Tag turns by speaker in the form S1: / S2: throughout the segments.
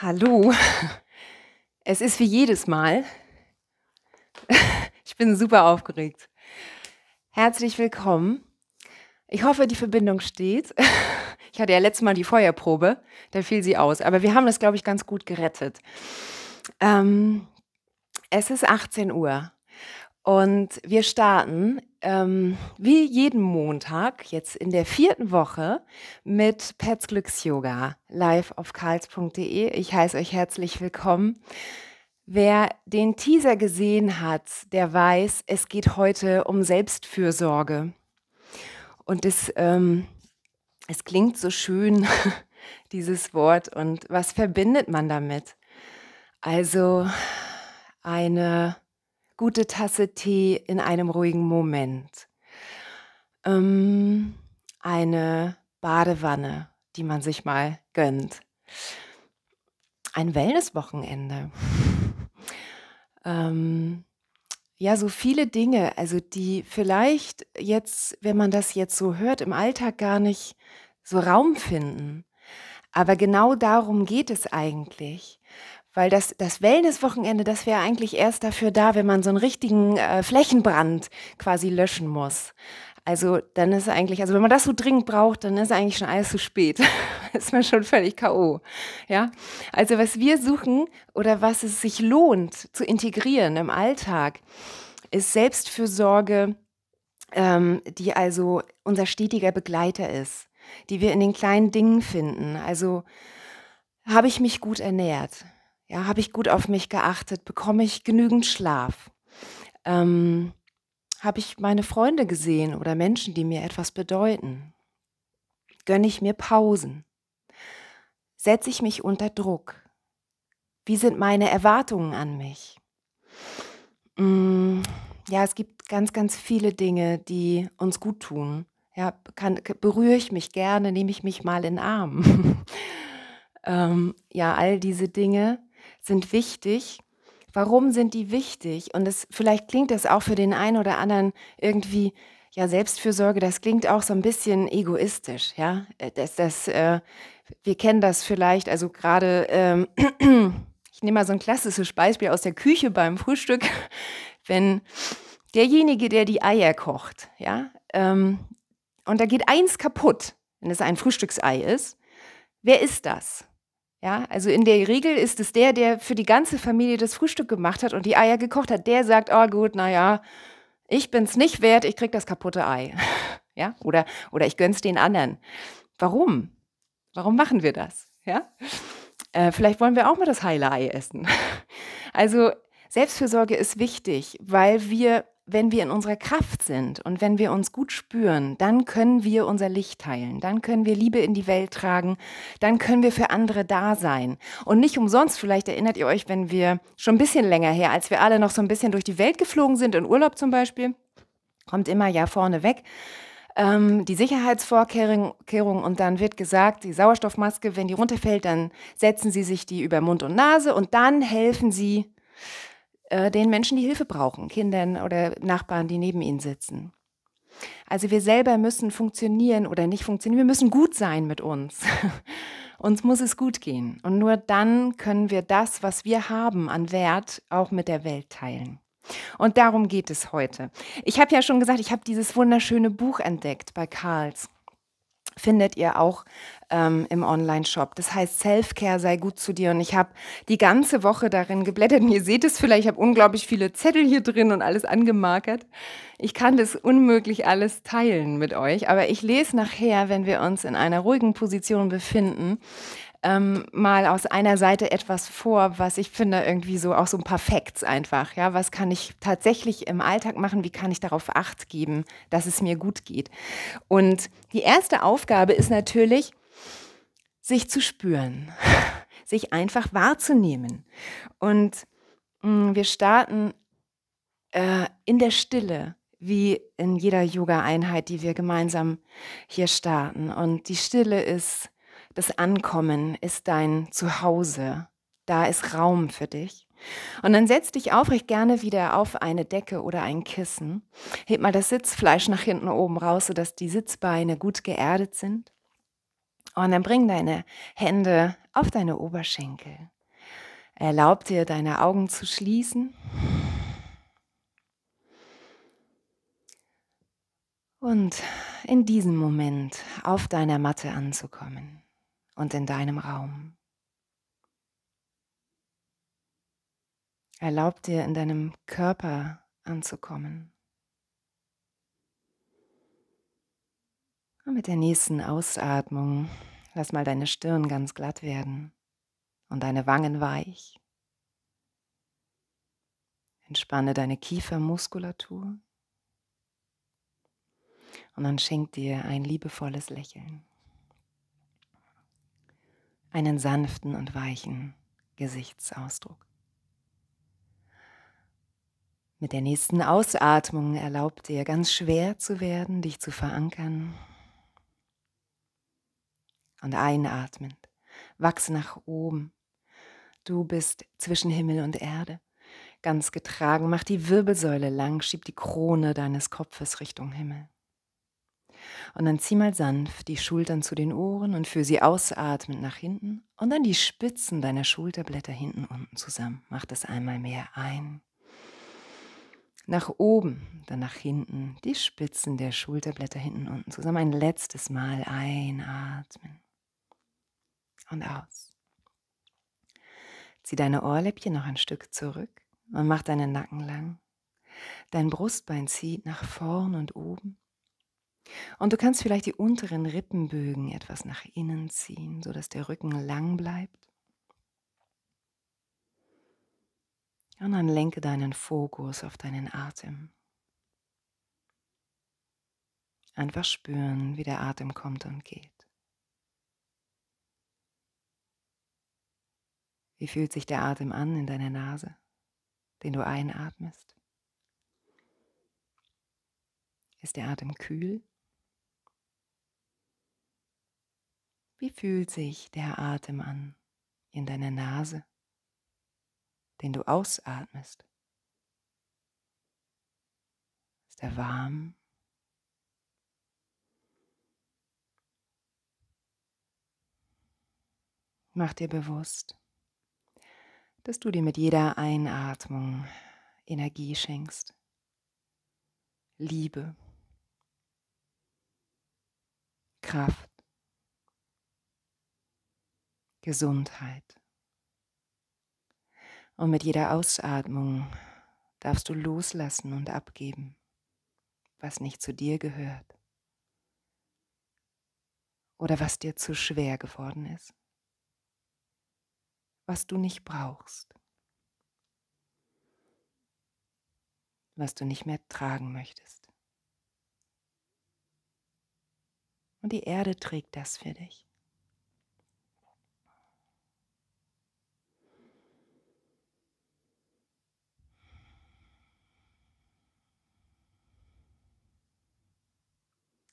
S1: Hallo. Es ist wie jedes Mal. Ich bin super aufgeregt. Herzlich willkommen. Ich hoffe, die Verbindung steht. Ich hatte ja letztes Mal die Feuerprobe, da fiel sie aus. Aber wir haben das, glaube ich, ganz gut gerettet. Ähm, es ist 18 Uhr und wir starten ähm, wie jeden Montag, jetzt in der vierten Woche, mit Pets Glücks-Yoga live auf karls.de. Ich heiße euch herzlich willkommen. Wer den Teaser gesehen hat, der weiß, es geht heute um Selbstfürsorge. Und es, ähm, es klingt so schön, dieses Wort. Und was verbindet man damit? Also eine gute Tasse Tee in einem ruhigen Moment. Ähm, eine Badewanne, die man sich mal gönnt. Ein Wellnesswochenende. Ähm, ja, so viele Dinge, also die vielleicht jetzt, wenn man das jetzt so hört, im Alltag gar nicht so Raum finden. Aber genau darum geht es eigentlich. Weil das, das Wellnesswochenende, das wäre eigentlich erst dafür da, wenn man so einen richtigen äh, Flächenbrand quasi löschen muss. Also dann ist eigentlich, also wenn man das so dringend braucht, dann ist eigentlich schon alles zu spät. ist man schon völlig K.O. Ja? Also was wir suchen oder was es sich lohnt zu integrieren im Alltag, ist Selbstfürsorge, ähm, die also unser stetiger Begleiter ist, die wir in den kleinen Dingen finden. Also habe ich mich gut ernährt? Ja, habe ich gut auf mich geachtet? Bekomme ich genügend Schlaf? Ähm, habe ich meine Freunde gesehen oder Menschen, die mir etwas bedeuten? Gönne ich mir Pausen? Setze ich mich unter Druck? Wie sind meine Erwartungen an mich? Mm, ja, es gibt ganz, ganz viele Dinge, die uns gut tun. Ja, kann, berühre ich mich gerne, nehme ich mich mal in den Arm. ähm, ja, all diese Dinge sind wichtig. Warum sind die wichtig? Und es, vielleicht klingt das auch für den einen oder anderen irgendwie, ja, Selbstfürsorge, das klingt auch so ein bisschen egoistisch, ja. Äh, das, das, äh, wir kennen das vielleicht, also gerade, ähm, ich nehme mal so ein klassisches Beispiel aus der Küche beim Frühstück, wenn derjenige, der die Eier kocht, ja, ähm, und da geht eins kaputt, wenn es ein Frühstücksei ist, wer ist das? Ja, also in der Regel ist es der, der für die ganze Familie das Frühstück gemacht hat und die Eier gekocht hat, der sagt, oh gut, naja, ich bin's nicht wert, ich krieg das kaputte Ei. ja, oder, oder ich gönn's den anderen. Warum? Warum machen wir das? Ja, äh, vielleicht wollen wir auch mal das heile Ei essen. also Selbstfürsorge ist wichtig, weil wir wenn wir in unserer Kraft sind und wenn wir uns gut spüren, dann können wir unser Licht teilen, dann können wir Liebe in die Welt tragen, dann können wir für andere da sein. Und nicht umsonst, vielleicht erinnert ihr euch, wenn wir schon ein bisschen länger her, als wir alle noch so ein bisschen durch die Welt geflogen sind, in Urlaub zum Beispiel, kommt immer ja vorne weg ähm, die Sicherheitsvorkehrung und dann wird gesagt, die Sauerstoffmaske, wenn die runterfällt, dann setzen Sie sich die über Mund und Nase und dann helfen Sie äh, den Menschen, die Hilfe brauchen, Kindern oder Nachbarn, die neben ihnen sitzen. Also wir selber müssen funktionieren oder nicht funktionieren. Wir müssen gut sein mit uns. uns muss es gut gehen. Und nur dann können wir das, was wir haben an Wert, auch mit der Welt teilen. Und darum geht es heute. Ich habe ja schon gesagt, ich habe dieses wunderschöne Buch entdeckt bei Karls findet ihr auch ähm, im Online-Shop. Das heißt, Self-Care sei gut zu dir. Und ich habe die ganze Woche darin geblättert. Und ihr seht es vielleicht, ich habe unglaublich viele Zettel hier drin und alles angemarkert. Ich kann das unmöglich alles teilen mit euch. Aber ich lese nachher, wenn wir uns in einer ruhigen Position befinden, ähm, mal aus einer Seite etwas vor, was ich finde irgendwie so auch so ein paar Facts einfach. Ja, was kann ich tatsächlich im Alltag machen? Wie kann ich darauf Acht geben, dass es mir gut geht? Und die erste Aufgabe ist natürlich, sich zu spüren, sich einfach wahrzunehmen. Und mh, mm, wir starten äh, in der Stille wie in jeder Yoga-Einheit, die wir gemeinsam hier starten. Und die Stille ist das Ankommen ist dein Zuhause. Da ist Raum für dich. Und dann setz dich aufrecht gerne wieder auf eine Decke oder ein Kissen. Heb mal das Sitzfleisch nach hinten oben raus, sodass die Sitzbeine gut geerdet sind. Und dann bring deine Hände auf deine Oberschenkel. Erlaub dir, deine Augen zu schließen. Und in diesem Moment auf deiner Matte anzukommen und in deinem Raum. Erlaub dir in deinem Körper anzukommen. Und mit der nächsten Ausatmung lass mal deine Stirn ganz glatt werden und deine Wangen weich. Entspanne deine Kiefermuskulatur und dann schenk dir ein liebevolles Lächeln einen sanften und weichen Gesichtsausdruck. Mit der nächsten Ausatmung erlaubt dir ganz schwer zu werden, dich zu verankern. Und einatmend, wachse nach oben. Du bist zwischen Himmel und Erde, ganz getragen. Mach die Wirbelsäule lang, schieb die Krone deines Kopfes Richtung Himmel. Und dann zieh mal sanft die Schultern zu den Ohren und führe sie ausatmend nach hinten und dann die Spitzen deiner Schulterblätter hinten unten zusammen. Mach das einmal mehr ein. Nach oben, dann nach hinten, die Spitzen der Schulterblätter hinten unten zusammen. Ein letztes Mal einatmen und aus. Zieh deine Ohrläppchen noch ein Stück zurück und mach deinen Nacken lang. Dein Brustbein zieht nach vorn und oben und du kannst vielleicht die unteren Rippenbögen etwas nach innen ziehen, sodass der Rücken lang bleibt. Und dann lenke deinen Fokus auf deinen Atem. Einfach spüren, wie der Atem kommt und geht. Wie fühlt sich der Atem an in deiner Nase, den du einatmest? Ist der Atem kühl? Wie fühlt sich der Atem an in deiner Nase, den du ausatmest? Ist er warm? Mach dir bewusst, dass du dir mit jeder Einatmung Energie schenkst, Liebe, Kraft. Gesundheit. Und mit jeder Ausatmung darfst du loslassen und abgeben, was nicht zu dir gehört oder was dir zu schwer geworden ist, was du nicht brauchst, was du nicht mehr tragen möchtest. Und die Erde trägt das für dich.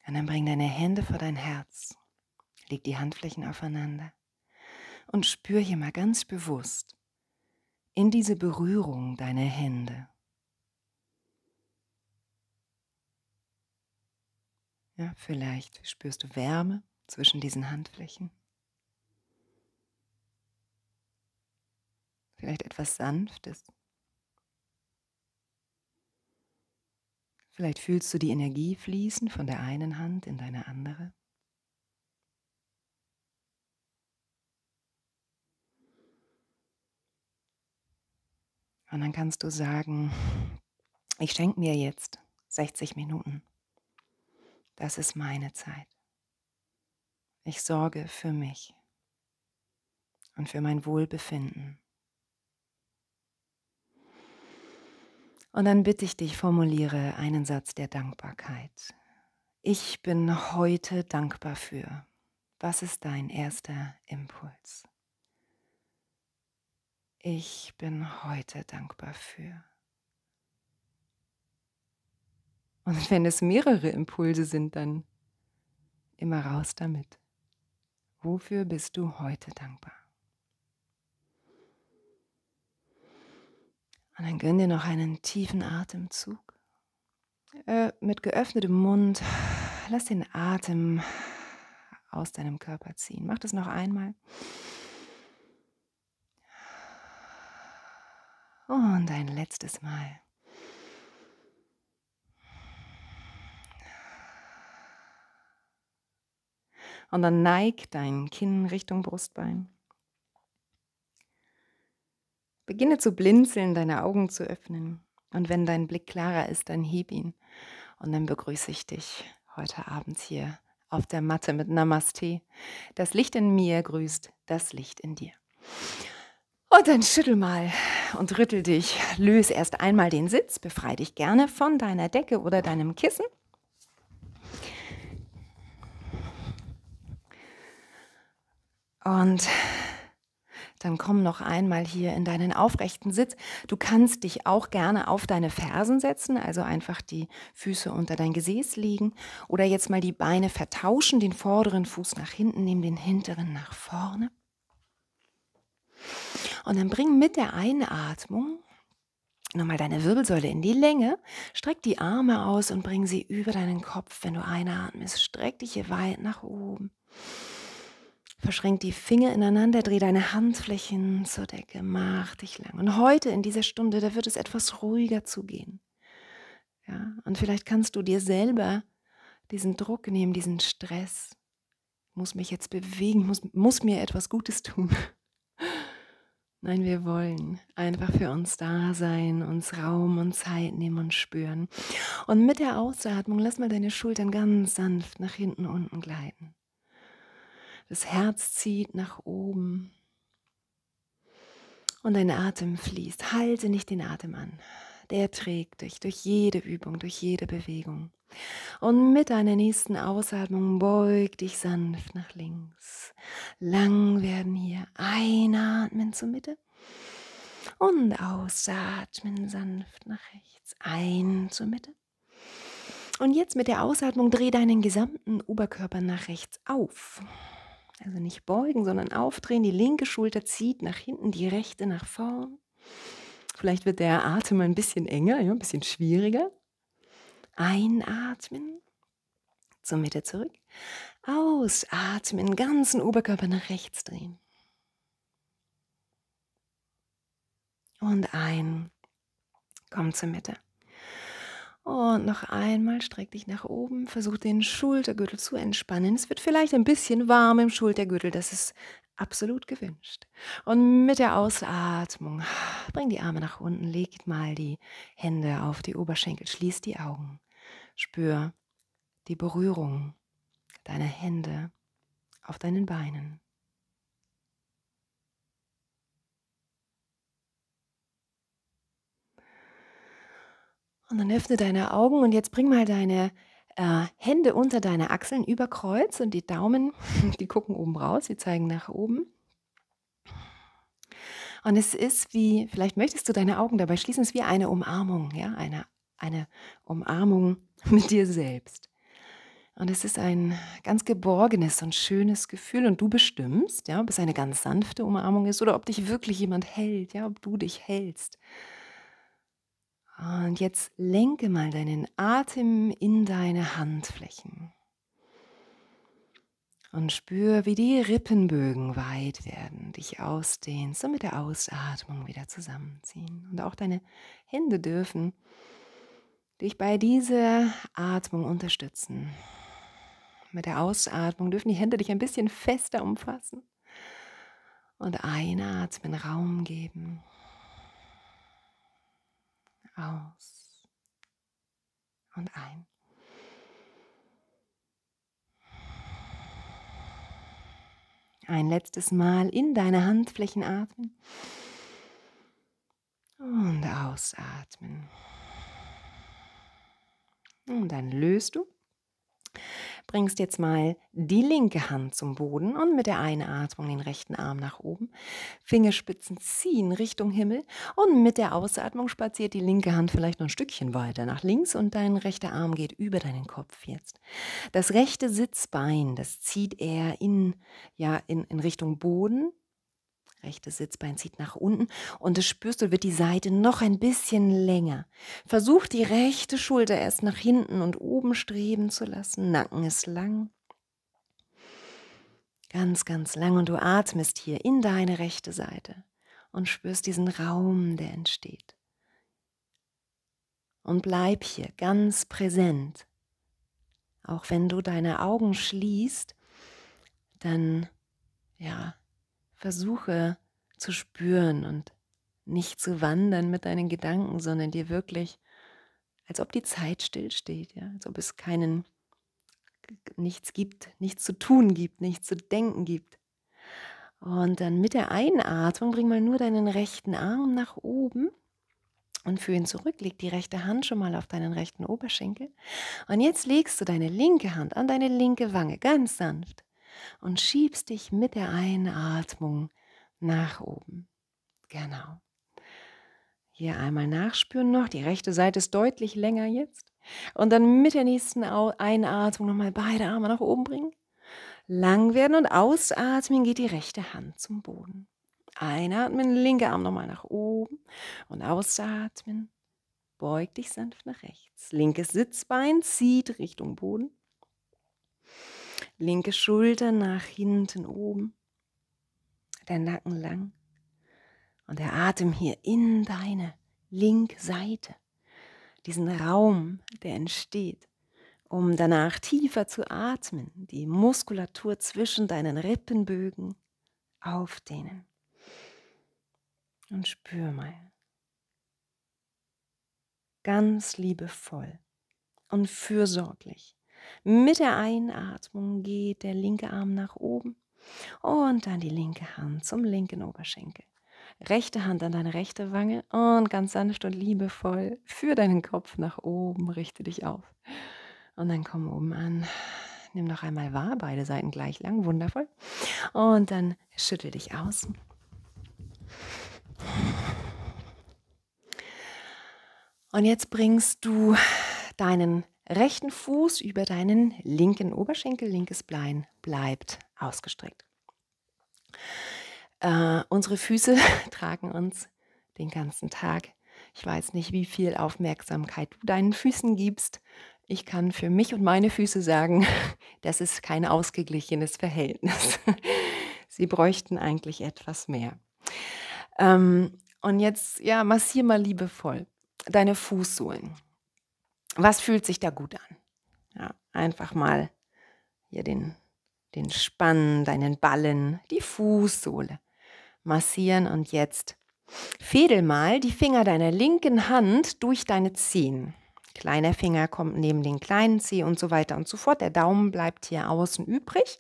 S1: Und dann bring deine Hände vor dein Herz. Leg die Handflächen aufeinander. Und spür hier mal ganz bewusst in diese Berührung deiner Hände. Ja, vielleicht spürst du Wärme zwischen diesen Handflächen. Vielleicht etwas Sanftes. Vielleicht fühlst du die Energie fließen von der einen Hand in deine andere. Und dann kannst du sagen, ich schenke mir jetzt 60 Minuten. Das ist meine Zeit. Ich sorge für mich und für mein Wohlbefinden. Und dann bitte ich dich, formuliere einen Satz der Dankbarkeit. Ich bin heute dankbar für. Was ist dein erster Impuls? Ich bin heute dankbar für. Und wenn es mehrere Impulse sind, dann immer raus damit. Wofür bist du heute dankbar? Und dann gönn dir noch einen tiefen Atemzug. Äh, mit geöffnetem Mund lass den Atem aus deinem Körper ziehen. Mach das noch einmal. Und ein letztes Mal. Und dann neig dein Kinn Richtung Brustbein. Beginne zu blinzeln, deine Augen zu öffnen. Und wenn dein Blick klarer ist, dann heb ihn. Und dann begrüße ich dich heute Abend hier auf der Matte mit Namaste. Das Licht in mir grüßt das Licht in dir. Und dann schüttel mal und rüttel dich. Löse erst einmal den Sitz, befreie dich gerne von deiner Decke oder deinem Kissen. Und dann komm noch einmal hier in deinen aufrechten Sitz. Du kannst dich auch gerne auf deine Fersen setzen, also einfach die Füße unter dein Gesäß legen oder jetzt mal die Beine vertauschen, den vorderen Fuß nach hinten nehmen, den hinteren nach vorne. Und dann bring mit der Einatmung nochmal deine Wirbelsäule in die Länge, streck die Arme aus und bring sie über deinen Kopf, wenn du einatmest. Streck dich hier weit nach oben. Verschränk die Finger ineinander, dreh deine Handflächen zur Decke, mach dich lang. Und heute in dieser Stunde, da wird es etwas ruhiger zugehen. Ja, und vielleicht kannst du dir selber diesen Druck nehmen, diesen Stress. Ich muss mich jetzt bewegen, muss, muss mir etwas Gutes tun. Nein, wir wollen einfach für uns da sein, uns Raum und Zeit nehmen und spüren. Und mit der Ausatmung lass mal deine Schultern ganz sanft nach hinten unten gleiten. Das Herz zieht nach oben. Und dein Atem fließt. Halte nicht den Atem an. Der trägt dich durch jede Übung, durch jede Bewegung. Und mit deiner nächsten Ausatmung beug dich sanft nach links. Lang werden hier. Einatmen zur Mitte. Und ausatmen sanft nach rechts. Ein zur Mitte. Und jetzt mit der Ausatmung dreh deinen gesamten Oberkörper nach rechts auf. Also nicht beugen, sondern aufdrehen. Die linke Schulter zieht nach hinten, die rechte nach vorn. Vielleicht wird der Atem ein bisschen enger, ja, ein bisschen schwieriger. Einatmen zur Mitte zurück. Ausatmen, ganzen Oberkörper nach rechts drehen. Und ein, komm zur Mitte. Und noch einmal streck dich nach oben, versuch den Schultergürtel zu entspannen. Es wird vielleicht ein bisschen warm im Schultergürtel, das ist absolut gewünscht. Und mit der Ausatmung bring die Arme nach unten, leg mal die Hände auf die Oberschenkel, schließ die Augen. Spür die Berührung deiner Hände auf deinen Beinen. Und dann öffne deine Augen und jetzt bring mal deine äh, Hände unter deine Achseln über Kreuz und die Daumen, die gucken oben raus, die zeigen nach oben. Und es ist wie, vielleicht möchtest du deine Augen dabei schließen, es ist wie eine Umarmung, ja, eine, eine Umarmung mit dir selbst. Und es ist ein ganz geborgenes und schönes Gefühl. Und du bestimmst, ja, ob es eine ganz sanfte Umarmung ist oder ob dich wirklich jemand hält, ja, ob du dich hältst. Und jetzt lenke mal deinen Atem in deine Handflächen. Und spür, wie die Rippenbögen weit werden, dich ausdehnen, so mit der Ausatmung wieder zusammenziehen. Und auch deine Hände dürfen dich bei dieser Atmung unterstützen. Mit der Ausatmung dürfen die Hände dich ein bisschen fester umfassen und einatmen, Raum geben aus und ein. Ein letztes Mal in deine Handflächen atmen und ausatmen. Und dann löst du bringst jetzt mal die linke Hand zum Boden und mit der Einatmung den rechten Arm nach oben. Fingerspitzen ziehen Richtung Himmel und mit der Ausatmung spaziert die linke Hand vielleicht noch ein Stückchen weiter nach links und dein rechter Arm geht über deinen Kopf jetzt. Das rechte Sitzbein, das zieht er in, ja, in, in Richtung Boden, rechte Sitzbein zieht nach unten und es spürst du, wird die Seite noch ein bisschen länger. Versuch die rechte Schulter erst nach hinten und oben streben zu lassen. Nacken ist lang. Ganz, ganz lang und du atmest hier in deine rechte Seite und spürst diesen Raum, der entsteht. Und bleib hier ganz präsent. Auch wenn du deine Augen schließt, dann ja, versuche zu spüren und nicht zu wandern mit deinen Gedanken, sondern dir wirklich, als ob die Zeit stillsteht, ja? als ob es keinen, nichts gibt, nichts zu tun gibt, nichts zu denken gibt. Und dann mit der Einatmung bring mal nur deinen rechten Arm nach oben und für ihn zurück. Leg die rechte Hand schon mal auf deinen rechten Oberschenkel. Und jetzt legst du deine linke Hand an deine linke Wange, ganz sanft und schiebst dich mit der Einatmung nach oben. Genau. Hier einmal nachspüren noch. Die rechte Seite ist deutlich länger jetzt. Und dann mit der nächsten Einatmung nochmal beide Arme nach oben bringen. Lang werden und ausatmen geht die rechte Hand zum Boden. Einatmen, linke Arm nochmal nach oben und ausatmen. Beug dich sanft nach rechts. Linkes Sitzbein zieht Richtung Boden. Linke Schulter nach hinten oben, der Nacken lang und der Atem hier in deine linke Seite, diesen Raum, der entsteht, um danach tiefer zu atmen, die Muskulatur zwischen deinen Rippenbögen aufdehnen. Und spür mal ganz liebevoll und fürsorglich mit der Einatmung geht der linke Arm nach oben und dann die linke Hand zum linken Oberschenkel. Rechte Hand an deine rechte Wange und ganz sanft und liebevoll für deinen Kopf nach oben, richte dich auf. Und dann komm oben an. Nimm noch einmal wahr, beide Seiten gleich lang, wundervoll. Und dann schüttel dich aus. Und jetzt bringst du deinen rechten Fuß über deinen linken Oberschenkel, linkes Bein bleibt ausgestreckt. Äh, unsere Füße tragen uns den ganzen Tag. Ich weiß nicht, wie viel Aufmerksamkeit du deinen Füßen gibst. Ich kann für mich und meine Füße sagen, das ist kein ausgeglichenes Verhältnis. Sie bräuchten eigentlich etwas mehr. Ähm, und jetzt, ja, massier mal liebevoll deine Fußsohlen was fühlt sich da gut an? Ja, einfach mal hier den, den Spann, deinen Ballen, die Fußsohle massieren und jetzt fädel mal die Finger deiner linken Hand durch deine Zehen. Kleiner Finger kommt neben den kleinen Zeh und so weiter und so fort. Der Daumen bleibt hier außen übrig.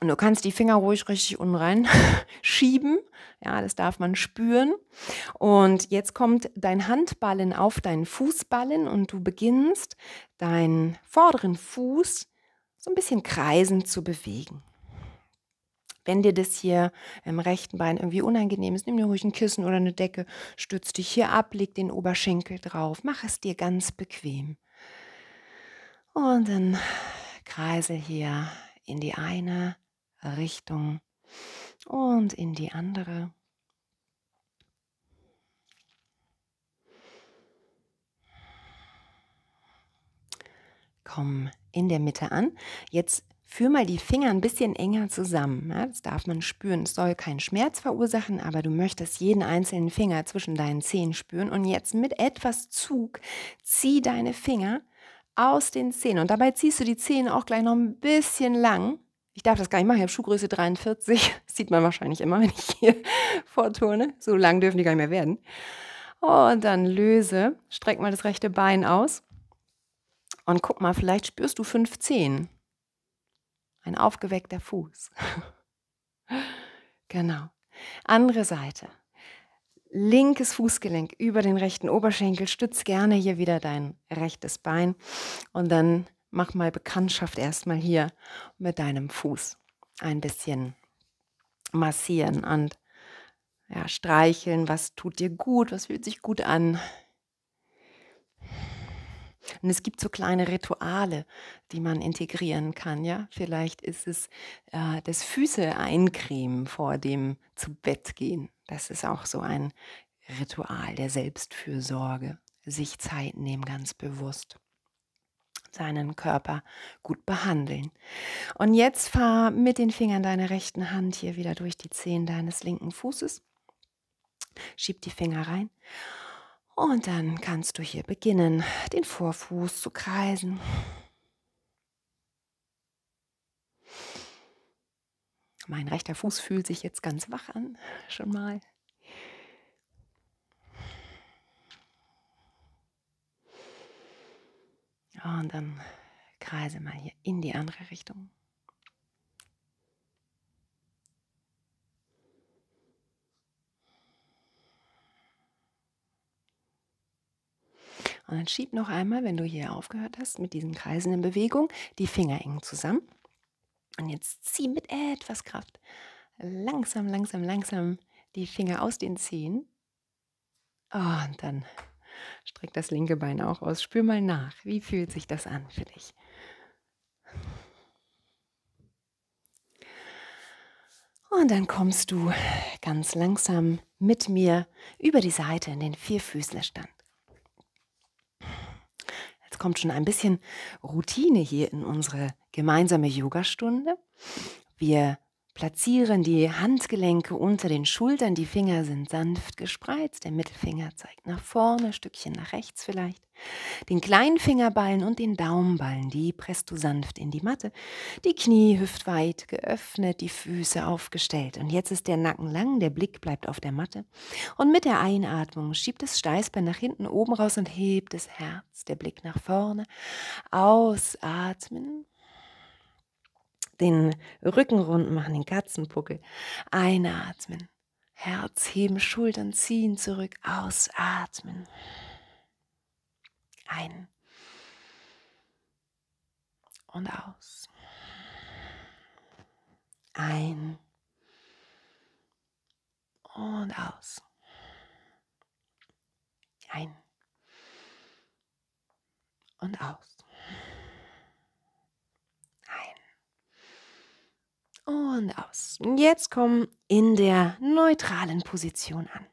S1: Und du kannst die Finger ruhig richtig unten rein schieben. Ja, das darf man spüren. Und jetzt kommt dein Handballen auf deinen Fußballen und du beginnst deinen vorderen Fuß so ein bisschen kreisend zu bewegen. Wenn dir das hier im rechten Bein irgendwie unangenehm ist, nimm dir ruhig ein Kissen oder eine Decke, stütz dich hier ab, leg den Oberschenkel drauf, mach es dir ganz bequem. Und dann kreise hier in die eine Richtung und in die andere. Komm in der Mitte an. Jetzt führ mal die Finger ein bisschen enger zusammen. das darf man spüren. Es soll keinen Schmerz verursachen, aber du möchtest jeden einzelnen Finger zwischen deinen Zehen spüren. Und jetzt mit etwas Zug zieh deine Finger aus den Zehen. Und dabei ziehst du die Zehen auch gleich noch ein bisschen lang. Ich darf das gar nicht machen. Ich habe Schuhgröße 43. Das sieht man wahrscheinlich immer, wenn ich hier vorturne. So lang dürfen die gar nicht mehr werden. Und dann löse. Streck mal das rechte Bein aus. Und guck mal, vielleicht spürst du fünf Zehen. Ein aufgeweckter Fuß. genau. Andere Seite. Linkes Fußgelenk über den rechten Oberschenkel. Stütz gerne hier wieder dein rechtes Bein. Und dann mach mal Bekanntschaft erstmal hier mit deinem Fuß ein bisschen massieren und ja, streicheln, was tut dir gut, was fühlt sich gut an. Und es gibt so kleine Rituale, die man integrieren kann, ja. Vielleicht ist es äh, das Füße eincremen vor dem zu Bett gehen. Das ist auch so ein Ritual der Selbstfürsorge. Sich Zeit nehmen, ganz bewusst seinen Körper gut behandeln. Und jetzt fahr mit den Fingern deiner rechten Hand hier wieder durch die Zehen deines linken Fußes. Schieb die Finger rein. Und dann kannst du hier beginnen, den Vorfuß zu kreisen. Mein rechter Fuß fühlt sich jetzt ganz wach an, schon mal. Ah, und dann kreise mal hier in die andere Richtung. Und dann schieb noch einmal, wenn du hier aufgehört hast, mit diesen kreisenden Bewegungen die Finger eng zusammen. Und jetzt zieh mit etwas Kraft langsam, langsam, langsam die Finger aus den Zehen. Ah, und dann Streck das linke Bein auch aus. Spür mal nach. Wie fühlt sich das an für dich? Und dann kommst du ganz langsam mit mir über die Seite in den Vierfüßlerstand. Jetzt kommt schon ein bisschen Routine hier in unsere gemeinsame Yogastunde. Wir Platzieren die Handgelenke unter den Schultern, die Finger sind sanft gespreizt, der Mittelfinger zeigt nach vorne, Stückchen nach rechts vielleicht. Den kleinen Fingerballen und den Daumenballen, die presst du sanft in die Matte. Die Knie hüftweit geöffnet, die Füße aufgestellt. Und jetzt ist der Nacken lang, der Blick bleibt auf der Matte. Und mit der Einatmung schiebt das Steißbein nach hinten oben raus und hebt das Herz, der Blick nach vorne. Ausatmen den Rücken rund machen, den Katzenpuckel. Einatmen, Herz heben, Schultern ziehen zurück, ausatmen. Ein und aus. Ein und aus. Ein und aus. und aus. Jetzt komm in der neutralen Position an.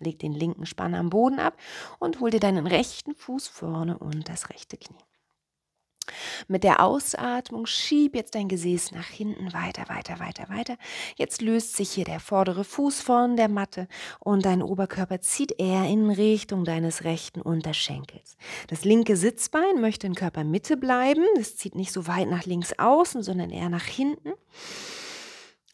S1: Leg den linken Spann am Boden ab und hol dir deinen rechten Fuß vorne und das rechte Knie. Mit der Ausatmung schieb jetzt dein Gesäß nach hinten weiter, weiter, weiter, weiter. Jetzt löst sich hier der vordere Fuß von der Matte und dein Oberkörper zieht eher in Richtung deines rechten Unterschenkels. Das linke Sitzbein möchte in Körpermitte bleiben. Es zieht nicht so weit nach links außen, sondern eher nach hinten.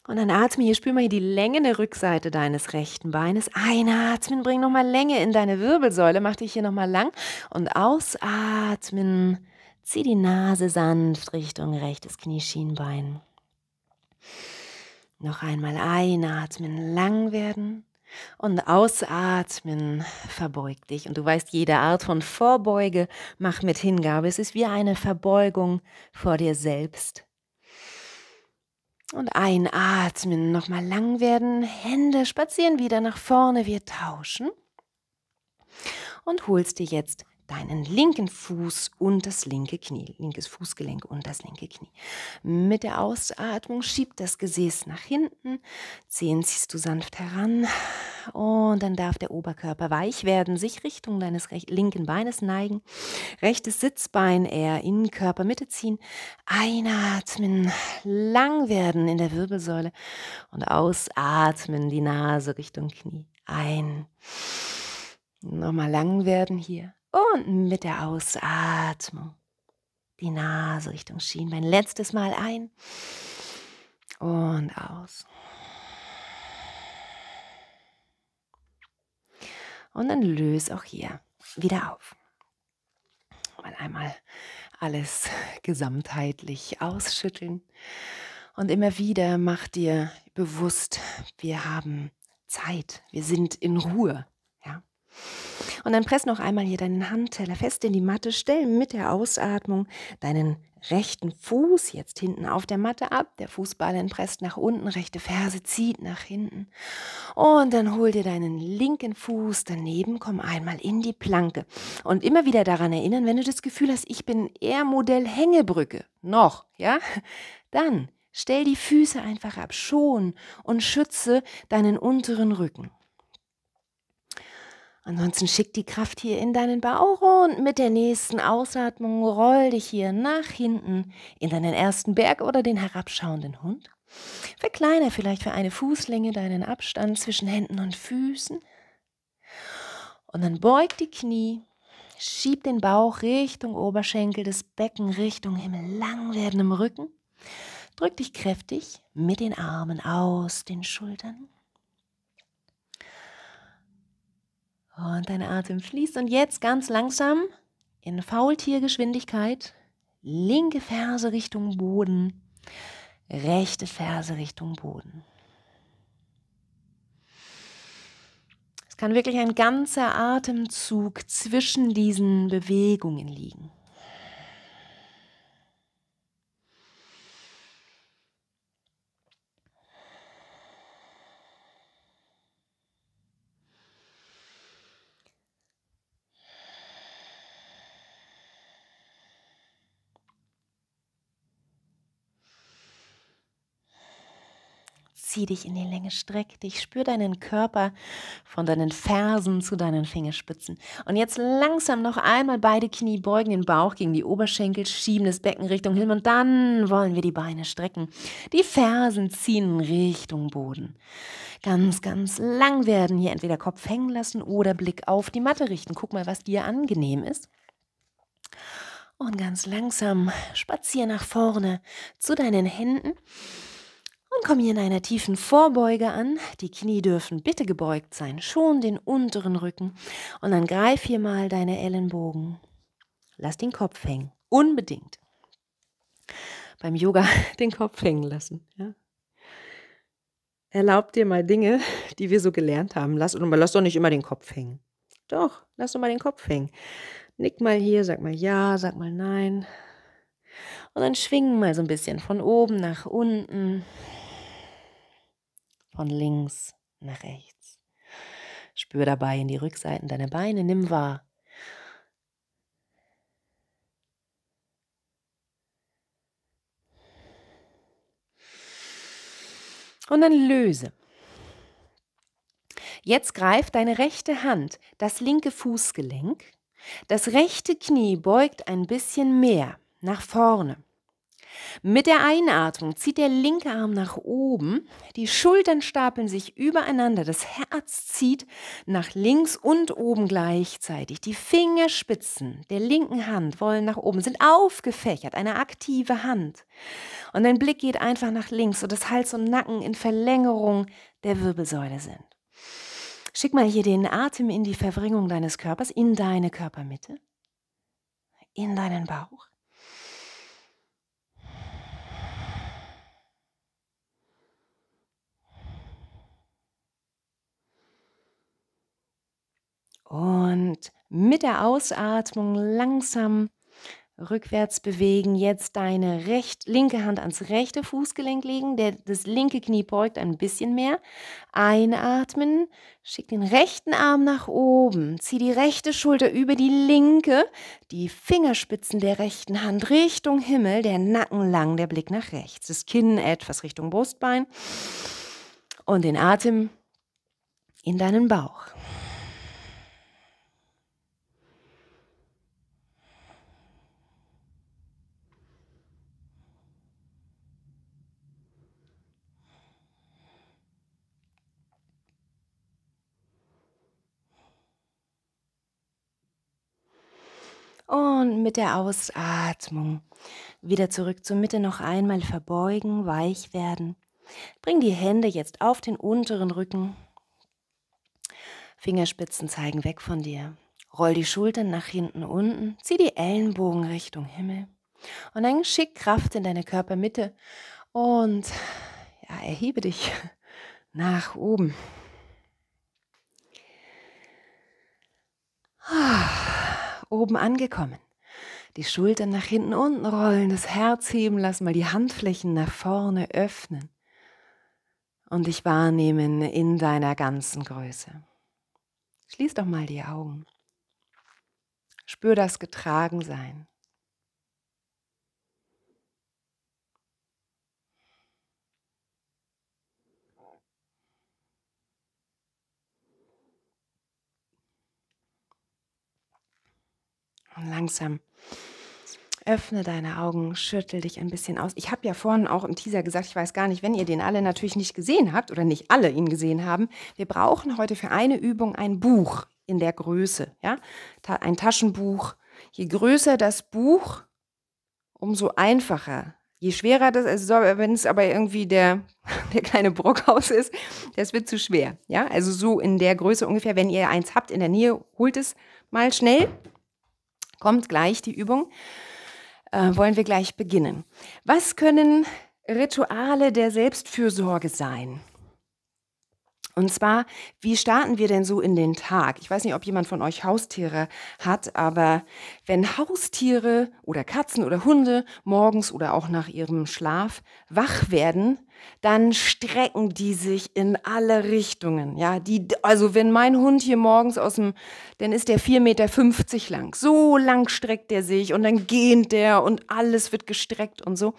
S1: Und dann atme hier, spür mal hier die der Rückseite deines rechten Beines. Einatmen, bring nochmal Länge in deine Wirbelsäule, mach dich hier nochmal lang. Und ausatmen, zieh die Nase sanft Richtung rechtes Knieschienbein. Noch einmal einatmen, lang werden. Und ausatmen, verbeug dich. Und du weißt, jede Art von Vorbeuge mach mit Hingabe. Es ist wie eine Verbeugung vor dir selbst. Und einatmen, nochmal lang werden, Hände spazieren wieder nach vorne, wir tauschen. Und holst dir jetzt deinen linken Fuß und das linke Knie, linkes Fußgelenk und das linke Knie. Mit der Ausatmung schieb das Gesäß nach hinten, Zehen ziehst du sanft heran und dann darf der Oberkörper weich werden, sich Richtung deines linken Beines neigen, rechtes Sitzbein eher in Körpermitte ziehen, einatmen, lang werden in der Wirbelsäule und ausatmen, die Nase Richtung Knie ein. Nochmal lang werden hier. Und mit der Ausatmung die Nase Richtung Schienbein. Letztes Mal ein und aus. Und dann löse auch hier wieder auf. Mal einmal alles gesamtheitlich ausschütteln. Und immer wieder mach dir bewusst, wir haben Zeit, wir sind in Ruhe. Ja? Und dann presst noch einmal hier deinen Handteller fest in die Matte, stell mit der Ausatmung deinen rechten Fuß jetzt hinten auf der Matte ab. Der Fußballen presst nach unten, rechte Ferse zieht nach hinten. Und dann hol dir deinen linken Fuß daneben, komm einmal in die Planke. Und immer wieder daran erinnern, wenn du das Gefühl hast, ich bin eher Modell Hängebrücke. Noch, ja? Dann stell die Füße einfach ab, schon und schütze deinen unteren Rücken. Ansonsten schick die Kraft hier in deinen Bauch und mit der nächsten Ausatmung roll dich hier nach hinten in deinen ersten Berg oder den herabschauenden Hund. Verkleiner vielleicht für eine Fußlänge deinen Abstand zwischen Händen und Füßen. Und dann beug die Knie, schieb den Bauch Richtung Oberschenkel, das Becken Richtung Himmel, lang werdendem Rücken. Drück dich kräftig mit den Armen aus den Schultern Und dein Atem fließt. Und jetzt ganz langsam in Faultiergeschwindigkeit. Linke Ferse Richtung Boden. Rechte Ferse Richtung Boden. Es kann wirklich ein ganzer Atemzug zwischen diesen Bewegungen liegen. zieh dich in die Länge, streck dich, spür deinen Körper von deinen Fersen zu deinen Fingerspitzen. Und jetzt langsam noch einmal beide Knie beugen, den Bauch gegen die Oberschenkel, schieben das Becken Richtung Himmel und dann wollen wir die Beine strecken. Die Fersen ziehen Richtung Boden. Ganz, ganz lang werden hier entweder Kopf hängen lassen oder Blick auf die Matte richten. Guck mal, was dir angenehm ist. Und ganz langsam spazier nach vorne zu deinen Händen und komm hier in einer tiefen Vorbeuge an. Die Knie dürfen bitte gebeugt sein, schon den unteren Rücken. Und dann greif hier mal deine Ellenbogen. Lass den Kopf hängen, unbedingt. Beim Yoga den Kopf hängen lassen. Ja? Erlaub dir mal Dinge, die wir so gelernt haben. Lass, lass doch nicht immer den Kopf hängen. Doch, lass doch mal den Kopf hängen. Nick mal hier, sag mal ja, sag mal nein. Und dann schwingen mal so ein bisschen von oben nach unten von links nach rechts. Spür dabei in die Rückseiten deiner Beine, nimm wahr. Und dann löse. Jetzt greift deine rechte Hand das linke Fußgelenk. Das rechte Knie beugt ein bisschen mehr nach vorne. Mit der Einatmung zieht der linke Arm nach oben, die Schultern stapeln sich übereinander, das Herz zieht nach links und oben gleichzeitig. Die Fingerspitzen der linken Hand wollen nach oben, sind aufgefächert, eine aktive Hand. Und dein Blick geht einfach nach links, sodass Hals und Nacken in Verlängerung der Wirbelsäule sind. Schick mal hier den Atem in die Verbringung deines Körpers, in deine Körpermitte, in deinen Bauch. Und mit der Ausatmung langsam rückwärts bewegen. Jetzt deine recht, linke Hand ans rechte Fußgelenk legen. Der, das linke Knie beugt ein bisschen mehr. Einatmen. Schick den rechten Arm nach oben. Zieh die rechte Schulter über die linke. Die Fingerspitzen der rechten Hand Richtung Himmel. Der Nacken lang, der Blick nach rechts. Das Kinn etwas Richtung Brustbein. Und den Atem in deinen Bauch. und mit der Ausatmung wieder zurück zur Mitte noch einmal verbeugen, weich werden. Bring die Hände jetzt auf den unteren Rücken. Fingerspitzen zeigen weg von dir. Roll die Schultern nach hinten unten, zieh die Ellenbogen Richtung Himmel und dann schick Kraft in deine Körpermitte und ja, erhebe dich nach oben. Ah, oben angekommen. Die Schultern nach hinten unten rollen, das Herz heben lassen, mal die Handflächen nach vorne öffnen und dich wahrnehmen in deiner ganzen Größe. Schließ doch mal die Augen. Spür das Getragensein. Und langsam Öffne deine Augen, schüttel dich ein bisschen aus. Ich habe ja vorhin auch im Teaser gesagt, ich weiß gar nicht, wenn ihr den alle natürlich nicht gesehen habt oder nicht alle ihn gesehen haben, wir brauchen heute für eine Übung ein Buch in der Größe, ja? Ein Taschenbuch. Je größer das Buch, umso einfacher. Je schwerer das ist, also wenn es aber irgendwie der, der kleine Brockhaus ist, das wird zu schwer. Ja, also so in der Größe ungefähr. Wenn ihr eins habt in der Nähe, holt es mal schnell. Kommt gleich die Übung. Äh, wollen wir gleich beginnen. Was können Rituale der Selbstfürsorge sein? Und zwar, wie starten wir denn so in den Tag? Ich weiß nicht, ob jemand von euch Haustiere hat, aber wenn Haustiere oder Katzen oder Hunde morgens oder auch nach ihrem Schlaf wach werden, dann strecken die sich in alle Richtungen. Ja, die, also wenn mein Hund hier morgens aus dem, dann ist der 4,50 Meter lang. So lang streckt er sich und dann gähnt der und alles wird gestreckt und so.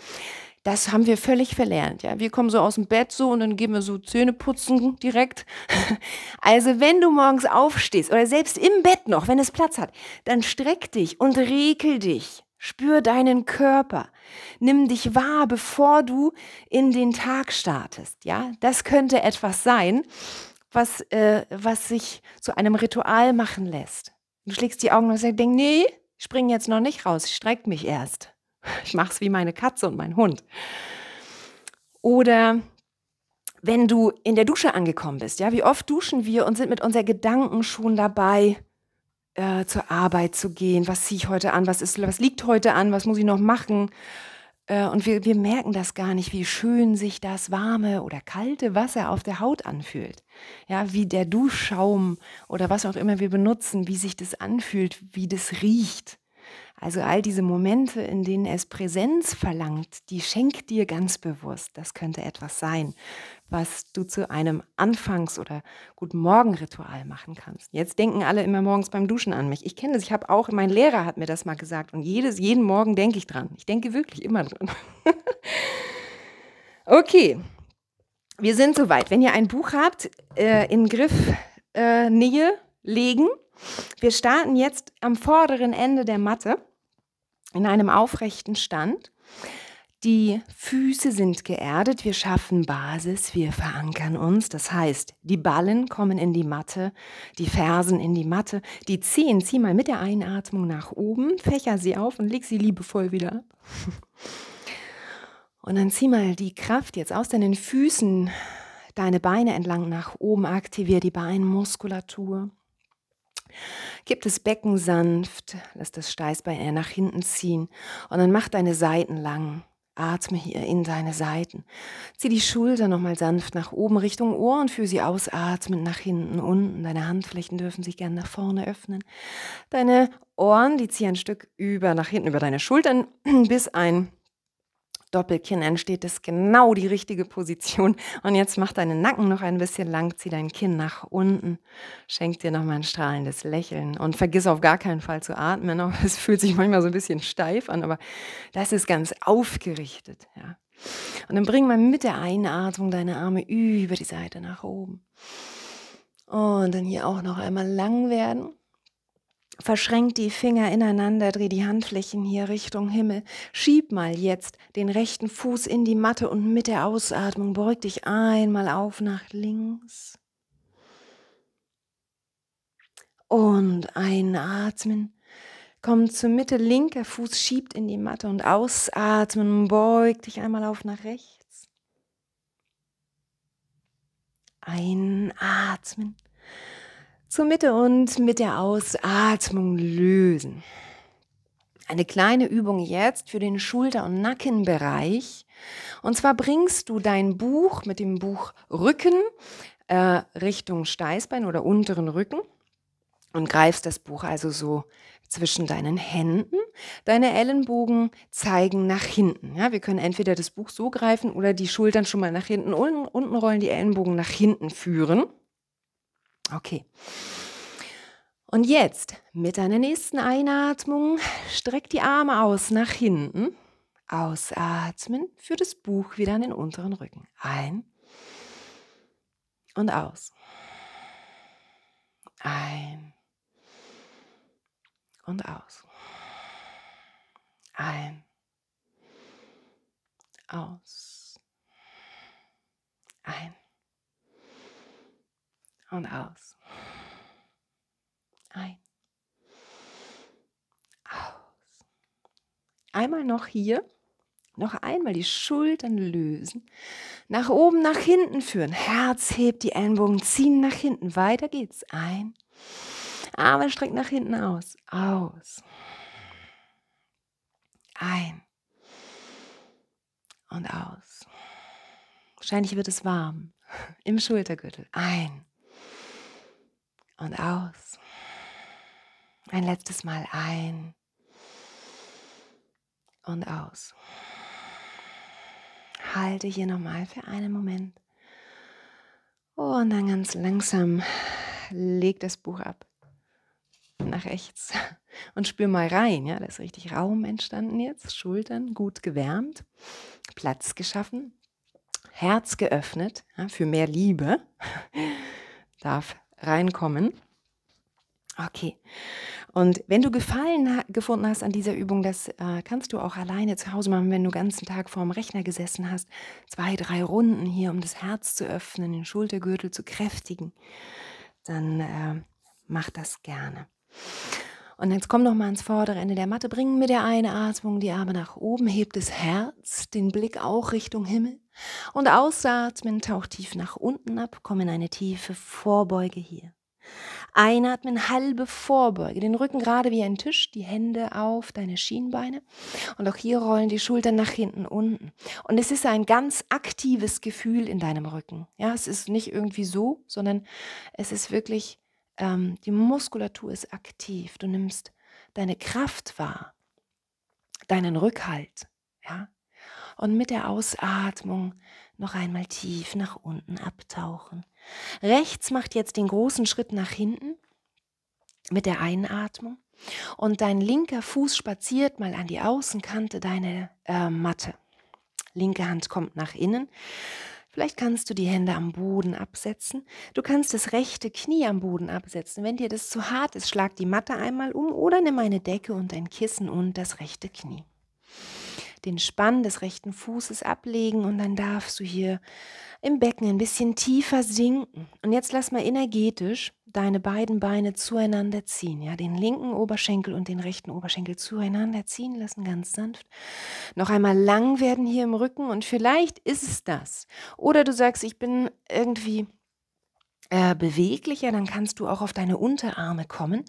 S1: Das haben wir völlig verlernt. Ja? Wir kommen so aus dem Bett so und dann gehen wir so Zähne putzen direkt. Also wenn du morgens aufstehst oder selbst im Bett noch, wenn es Platz hat, dann streck dich und regel dich. Spür deinen Körper. Nimm dich wahr, bevor du in den Tag startest. Ja, das könnte etwas sein, was, äh, was sich zu einem Ritual machen lässt. Du schlägst die Augen und sagst, denk, nee, spring jetzt noch nicht raus, streck mich erst. Ich mache es wie meine Katze und mein Hund. Oder wenn du in der Dusche angekommen bist, ja, wie oft duschen wir und sind mit unseren Gedanken schon dabei, äh, zur Arbeit zu gehen, was ziehe ich heute an, was, ist, was liegt heute an, was muss ich noch machen. Äh, und wir, wir merken das gar nicht, wie schön sich das warme oder kalte Wasser auf der Haut anfühlt. Ja, wie der Duschschaum oder was auch immer wir benutzen, wie sich das anfühlt, wie das riecht. Also all diese Momente, in denen es Präsenz verlangt, die schenkt dir ganz bewusst. Das könnte etwas sein, was du zu einem Anfangs- oder Guten Morgen-Ritual machen kannst. Jetzt denken alle immer morgens beim Duschen an mich. Ich kenne das, ich habe auch, mein Lehrer hat mir das mal gesagt und jedes, jeden Morgen denke ich dran. Ich denke wirklich immer dran. okay. Wir sind soweit. Wenn ihr ein Buch habt, äh, in Griffnähe äh, legen wir starten jetzt am vorderen Ende der Matte in einem aufrechten Stand. Die Füße sind geerdet, wir schaffen Basis, wir verankern uns. Das heißt, die Ballen kommen in die Matte, die Fersen in die Matte, die Zehen zieh mal mit der Einatmung nach oben, fächer sie auf und leg sie liebevoll wieder ab. Und dann zieh mal die Kraft jetzt aus deinen Füßen, deine Beine entlang nach oben, aktiviere die Beinmuskulatur. Gib das Becken sanft, lass das Steißbein eher nach hinten ziehen und dann mach deine Seiten lang. Atme hier in deine Seiten. Zieh die Schulter nochmal sanft nach oben Richtung Ohr und führe sie ausatmend nach hinten, unten. Deine Handflächen dürfen sich gerne nach vorne öffnen. Deine Ohren, die zieh ein Stück über, nach hinten über deine Schultern, bis ein Doppelkinn entsteht, ist genau die richtige Position. Und jetzt mach deinen Nacken noch ein bisschen lang, zieh dein Kinn nach unten, schenk dir nochmal ein strahlendes Lächeln und vergiss auf gar keinen Fall zu atmen. Auch es fühlt sich manchmal so ein bisschen steif an, aber das ist ganz aufgerichtet. Ja. Und dann bring mal mit der Einatmung deine Arme über die Seite nach oben. Und dann hier auch noch einmal lang werden. Verschränk die Finger ineinander, dreh die Handflächen hier Richtung Himmel. Schieb mal jetzt den rechten Fuß in die Matte und mit der Ausatmung beug dich einmal auf nach links. Und einatmen. Komm zur Mitte, linker Fuß schiebt in die Matte und ausatmen, beug dich einmal auf nach rechts. Einatmen zur Mitte und mit der Ausatmung lösen. Eine kleine Übung jetzt für den Schulter- und Nackenbereich. Und zwar bringst du dein Buch mit dem Buchrücken äh, Richtung Steißbein oder unteren Rücken und greifst das Buch also so zwischen deinen Händen. Deine Ellenbogen zeigen nach hinten. Ja, wir können entweder das Buch so greifen oder die Schultern schon mal nach hinten unten rollen, die Ellenbogen nach hinten führen. Okay. Und jetzt mit deiner nächsten Einatmung streck die Arme aus nach hinten. Ausatmen für das Buch wieder an den unteren Rücken. Ein und aus. Ein und aus. Ein. Aus. Ein und aus. Ein. Aus. Einmal noch hier. Noch einmal die Schultern lösen. Nach oben, nach hinten führen. Herz hebt die Ellenbogen, ziehen nach hinten. Weiter geht's. Ein. Arme streckt nach hinten aus. Aus. Ein. Und aus. Wahrscheinlich wird es warm. Im Schultergürtel. Ein und aus. Ein letztes Mal ein und aus. Halte hier nochmal für einen Moment. Oh, und dann ganz langsam leg das Buch ab nach rechts und spür mal rein. Ja, da ist richtig Raum entstanden jetzt. Schultern gut gewärmt, Platz geschaffen, Herz geöffnet ja, für mehr Liebe. Darf reinkommen. Okay. Und wenn du Gefallen gefunden hast an dieser Übung, das äh, kannst du auch alleine zu Hause machen, wenn du den ganzen Tag vorm Rechner gesessen hast. Zwei, drei Runden hier, um das Herz zu öffnen, den Schultergürtel zu kräftigen. Dann äh, mach das gerne. Und jetzt komm noch mal ans vordere Ende der Matte. Bring mit der Einatmung die Arme nach oben, heb das Herz, den Blick auch Richtung Himmel. Und ausatmen, taucht tief nach unten ab, komm in eine tiefe Vorbeuge hier. Einatmen, halbe Vorbeuge, den Rücken gerade wie ein Tisch, die Hände auf deine Schienbeine und auch hier rollen die Schultern nach hinten unten. Und es ist ein ganz aktives Gefühl in deinem Rücken. Ja, es ist nicht irgendwie so, sondern es ist wirklich, ähm, die Muskulatur ist aktiv. Du nimmst deine Kraft wahr, deinen Rückhalt. Ja, und mit der Ausatmung noch einmal tief nach unten abtauchen. Rechts macht jetzt den großen Schritt nach hinten mit der Einatmung und dein linker Fuß spaziert mal an die Außenkante deiner äh, Matte. Linke Hand kommt nach innen. Vielleicht kannst du die Hände am Boden absetzen. Du kannst das rechte Knie am Boden absetzen. Wenn dir das zu hart ist, schlag die Matte einmal um oder nimm eine Decke und ein Kissen und das rechte Knie den Spann des rechten Fußes ablegen und dann darfst du hier im Becken ein bisschen tiefer sinken. Und jetzt lass mal energetisch deine beiden Beine zueinander ziehen. Ja, den linken Oberschenkel und den rechten Oberschenkel zueinander ziehen lassen, ganz sanft. Noch einmal lang werden hier im Rücken und vielleicht ist es das. Oder du sagst, ich bin irgendwie äh, beweglicher, dann kannst du auch auf deine Unterarme kommen,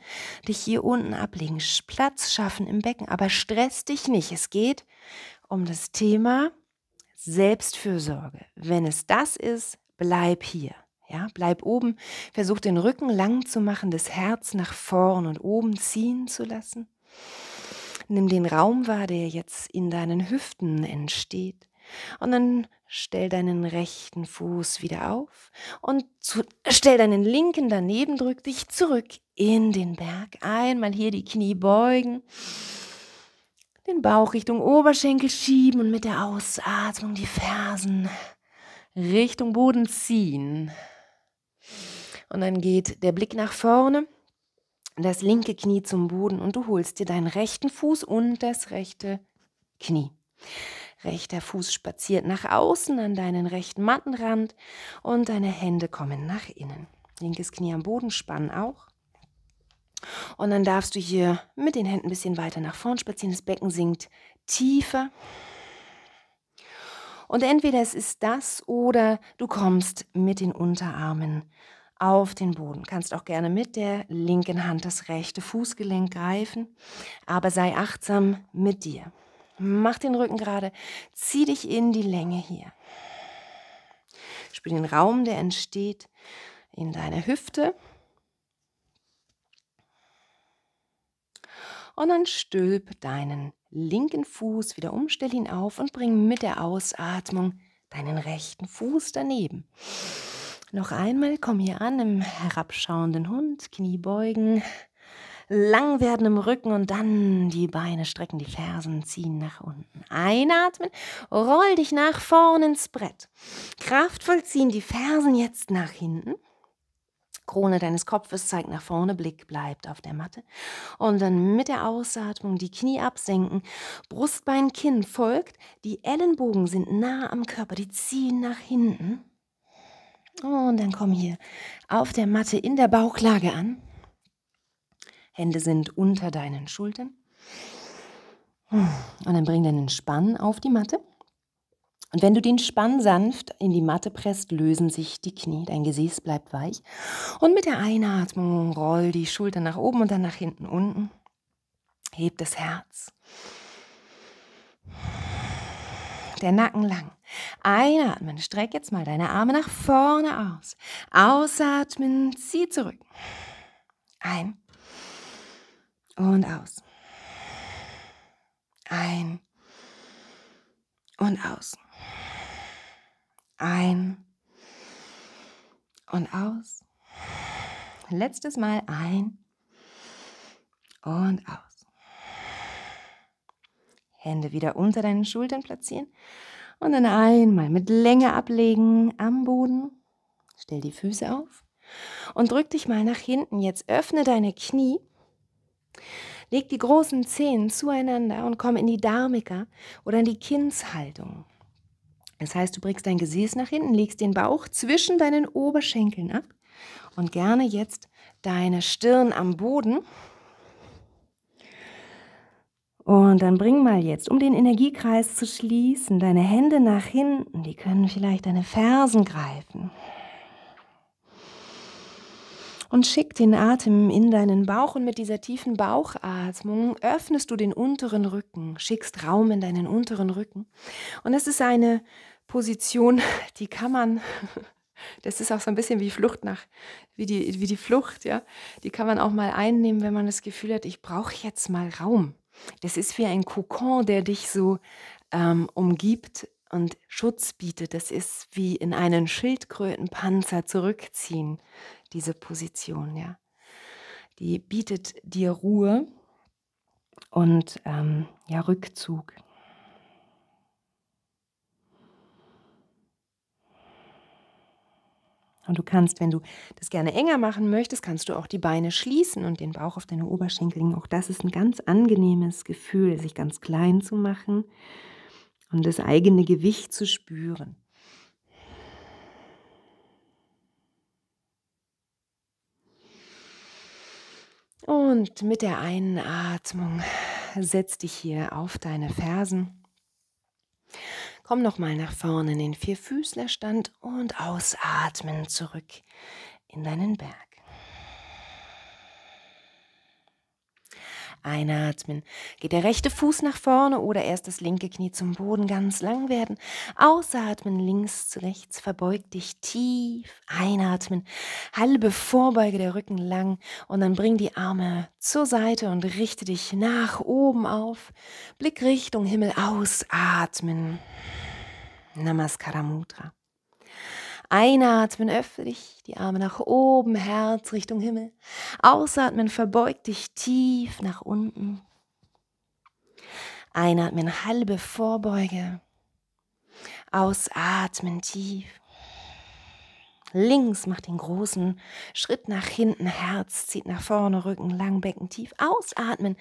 S1: dich hier unten ablegen, Platz schaffen im Becken, aber stress dich nicht. Es geht um das Thema Selbstfürsorge. Wenn es das ist, bleib hier. Ja, bleib oben, versuch den Rücken lang zu machen, das Herz nach vorn und oben ziehen zu lassen. Nimm den Raum wahr, der jetzt in deinen Hüften entsteht. Und dann Stell deinen rechten Fuß wieder auf und zu, stell deinen linken daneben, drück dich zurück in den Berg. Einmal hier die Knie beugen, den Bauch Richtung Oberschenkel schieben und mit der Ausatmung die Fersen Richtung Boden ziehen. Und dann geht der Blick nach vorne, das linke Knie zum Boden und du holst dir deinen rechten Fuß und das rechte Knie. Rechter Fuß spaziert nach außen an deinen rechten Mattenrand und deine Hände kommen nach innen. Linkes Knie am Boden, spannen auch. Und dann darfst du hier mit den Händen ein bisschen weiter nach vorn spazieren. Das Becken sinkt tiefer. Und entweder es ist das oder du kommst mit den Unterarmen auf den Boden. Kannst auch gerne mit der linken Hand das rechte Fußgelenk greifen, aber sei achtsam mit dir. Mach den Rücken gerade. Zieh dich in die Länge hier. Spür den Raum, der entsteht in deiner Hüfte. Und dann stülp deinen linken Fuß wieder um, stell ihn auf und bring mit der Ausatmung deinen rechten Fuß daneben. Noch einmal komm hier an im herabschauenden Hund, Knie beugen, lang werden im Rücken und dann die Beine strecken, die Fersen ziehen nach unten. Einatmen, roll dich nach vorn ins Brett. Kraftvoll ziehen die Fersen jetzt nach hinten. Krone deines Kopfes zeigt nach vorne, Blick bleibt auf der Matte. Und dann mit der Ausatmung die Knie absenken, Brustbein, Kinn folgt, die Ellenbogen sind nah am Körper, die ziehen nach hinten. Und dann komm hier auf der Matte in der Bauchlage an. Hände sind unter deinen Schultern. Und dann bring deinen Spann auf die Matte. Und wenn du den Spann sanft in die Matte presst, lösen sich die Knie, dein Gesäß bleibt weich. Und mit der Einatmung roll die Schultern nach oben und dann nach hinten unten. Heb das Herz. Der Nacken lang. Einatmen, streck jetzt mal deine Arme nach vorne aus. Ausatmen, zieh zurück. Ein und aus. Ein und aus. Ein und aus. Letztes Mal ein und aus. Hände wieder unter deinen Schultern platzieren und dann einmal mit Länge ablegen am Boden. Stell die Füße auf und drück dich mal nach hinten. Jetzt öffne deine Knie Leg die großen Zehen zueinander und komm in die Darmika oder in die Kinnshaltung. Das heißt, du bringst dein Gesäß nach hinten, legst den Bauch zwischen deinen Oberschenkeln ab und gerne jetzt deine Stirn am Boden. Und dann bring mal jetzt, um den Energiekreis zu schließen, deine Hände nach hinten. Die können vielleicht deine Fersen greifen und schick den Atem in deinen Bauch und mit dieser tiefen Bauchatmung öffnest du den unteren Rücken, schickst Raum in deinen unteren Rücken. Und es ist eine Position, die kann man das ist auch so ein bisschen wie Flucht nach, wie die, wie die Flucht, ja. Die kann man auch mal einnehmen, wenn man das Gefühl hat, ich brauche jetzt mal Raum. Das ist wie ein Kokon, der dich so ähm, umgibt und Schutz bietet. Das ist wie in einen Schildkrötenpanzer zurückziehen diese Position, ja. Die bietet dir Ruhe und ähm, ja, Rückzug. Und du kannst, wenn du das gerne enger machen möchtest, kannst du auch die Beine schließen und den Bauch auf deine Oberschenkel legen. Auch das ist ein ganz angenehmes Gefühl, sich ganz klein zu machen und das eigene Gewicht zu spüren. Und mit der Einatmung setz dich hier auf deine Fersen. Komm nochmal nach vorne in den Vierfüßlerstand und ausatmen zurück in deinen Berg. Einatmen. Geht der rechte Fuß nach vorne oder erst das linke Knie zum Boden ganz lang werden. Ausatmen, links zu rechts, verbeug dich tief. Einatmen. Halbe Vorbeuge der Rücken lang und dann bring die Arme zur Seite und richte dich nach oben auf. Blick Richtung Himmel ausatmen. Namaskaramutra. Mudra. Einatmen, öffne dich, die Arme nach oben, Herz Richtung Himmel. Ausatmen, verbeug dich tief nach unten. Einatmen, halbe Vorbeuge. Ausatmen, tief. Links macht den großen Schritt nach hinten, Herz zieht nach vorne, Rücken lang, Becken tief. Ausatmen,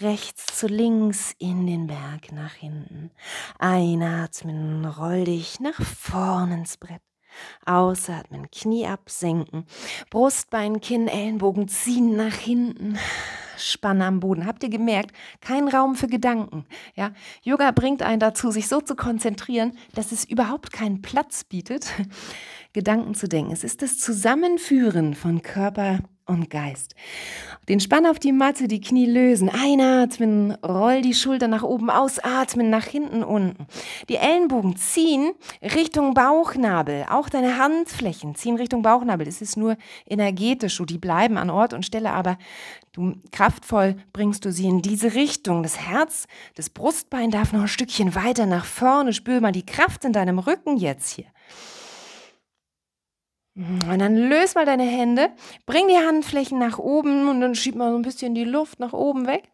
S1: rechts zu links in den Berg nach hinten. Einatmen, roll dich nach vorne ins Brett. Ausatmen, Knie absenken, Brustbein, Kinn, Ellenbogen ziehen nach hinten, Spanne am Boden. Habt ihr gemerkt? Kein Raum für Gedanken. Ja? Yoga bringt einen dazu, sich so zu konzentrieren, dass es überhaupt keinen Platz bietet, Gedanken zu denken. Es ist das Zusammenführen von Körper, und Geist. Den Spann auf die Matte, die Knie lösen. Einatmen, roll die Schulter nach oben, ausatmen, nach hinten, unten. Die Ellenbogen ziehen Richtung Bauchnabel. Auch deine Handflächen ziehen Richtung Bauchnabel. Es ist nur energetisch, die bleiben an Ort und Stelle, aber du kraftvoll bringst du sie in diese Richtung. Das Herz, das Brustbein darf noch ein Stückchen weiter nach vorne. Spür mal die Kraft in deinem Rücken jetzt hier. Mhm, und dann löst mal deine Hände, bring die Handflächen nach oben und dann schieb mal so ein bisschen die Luft nach oben weg.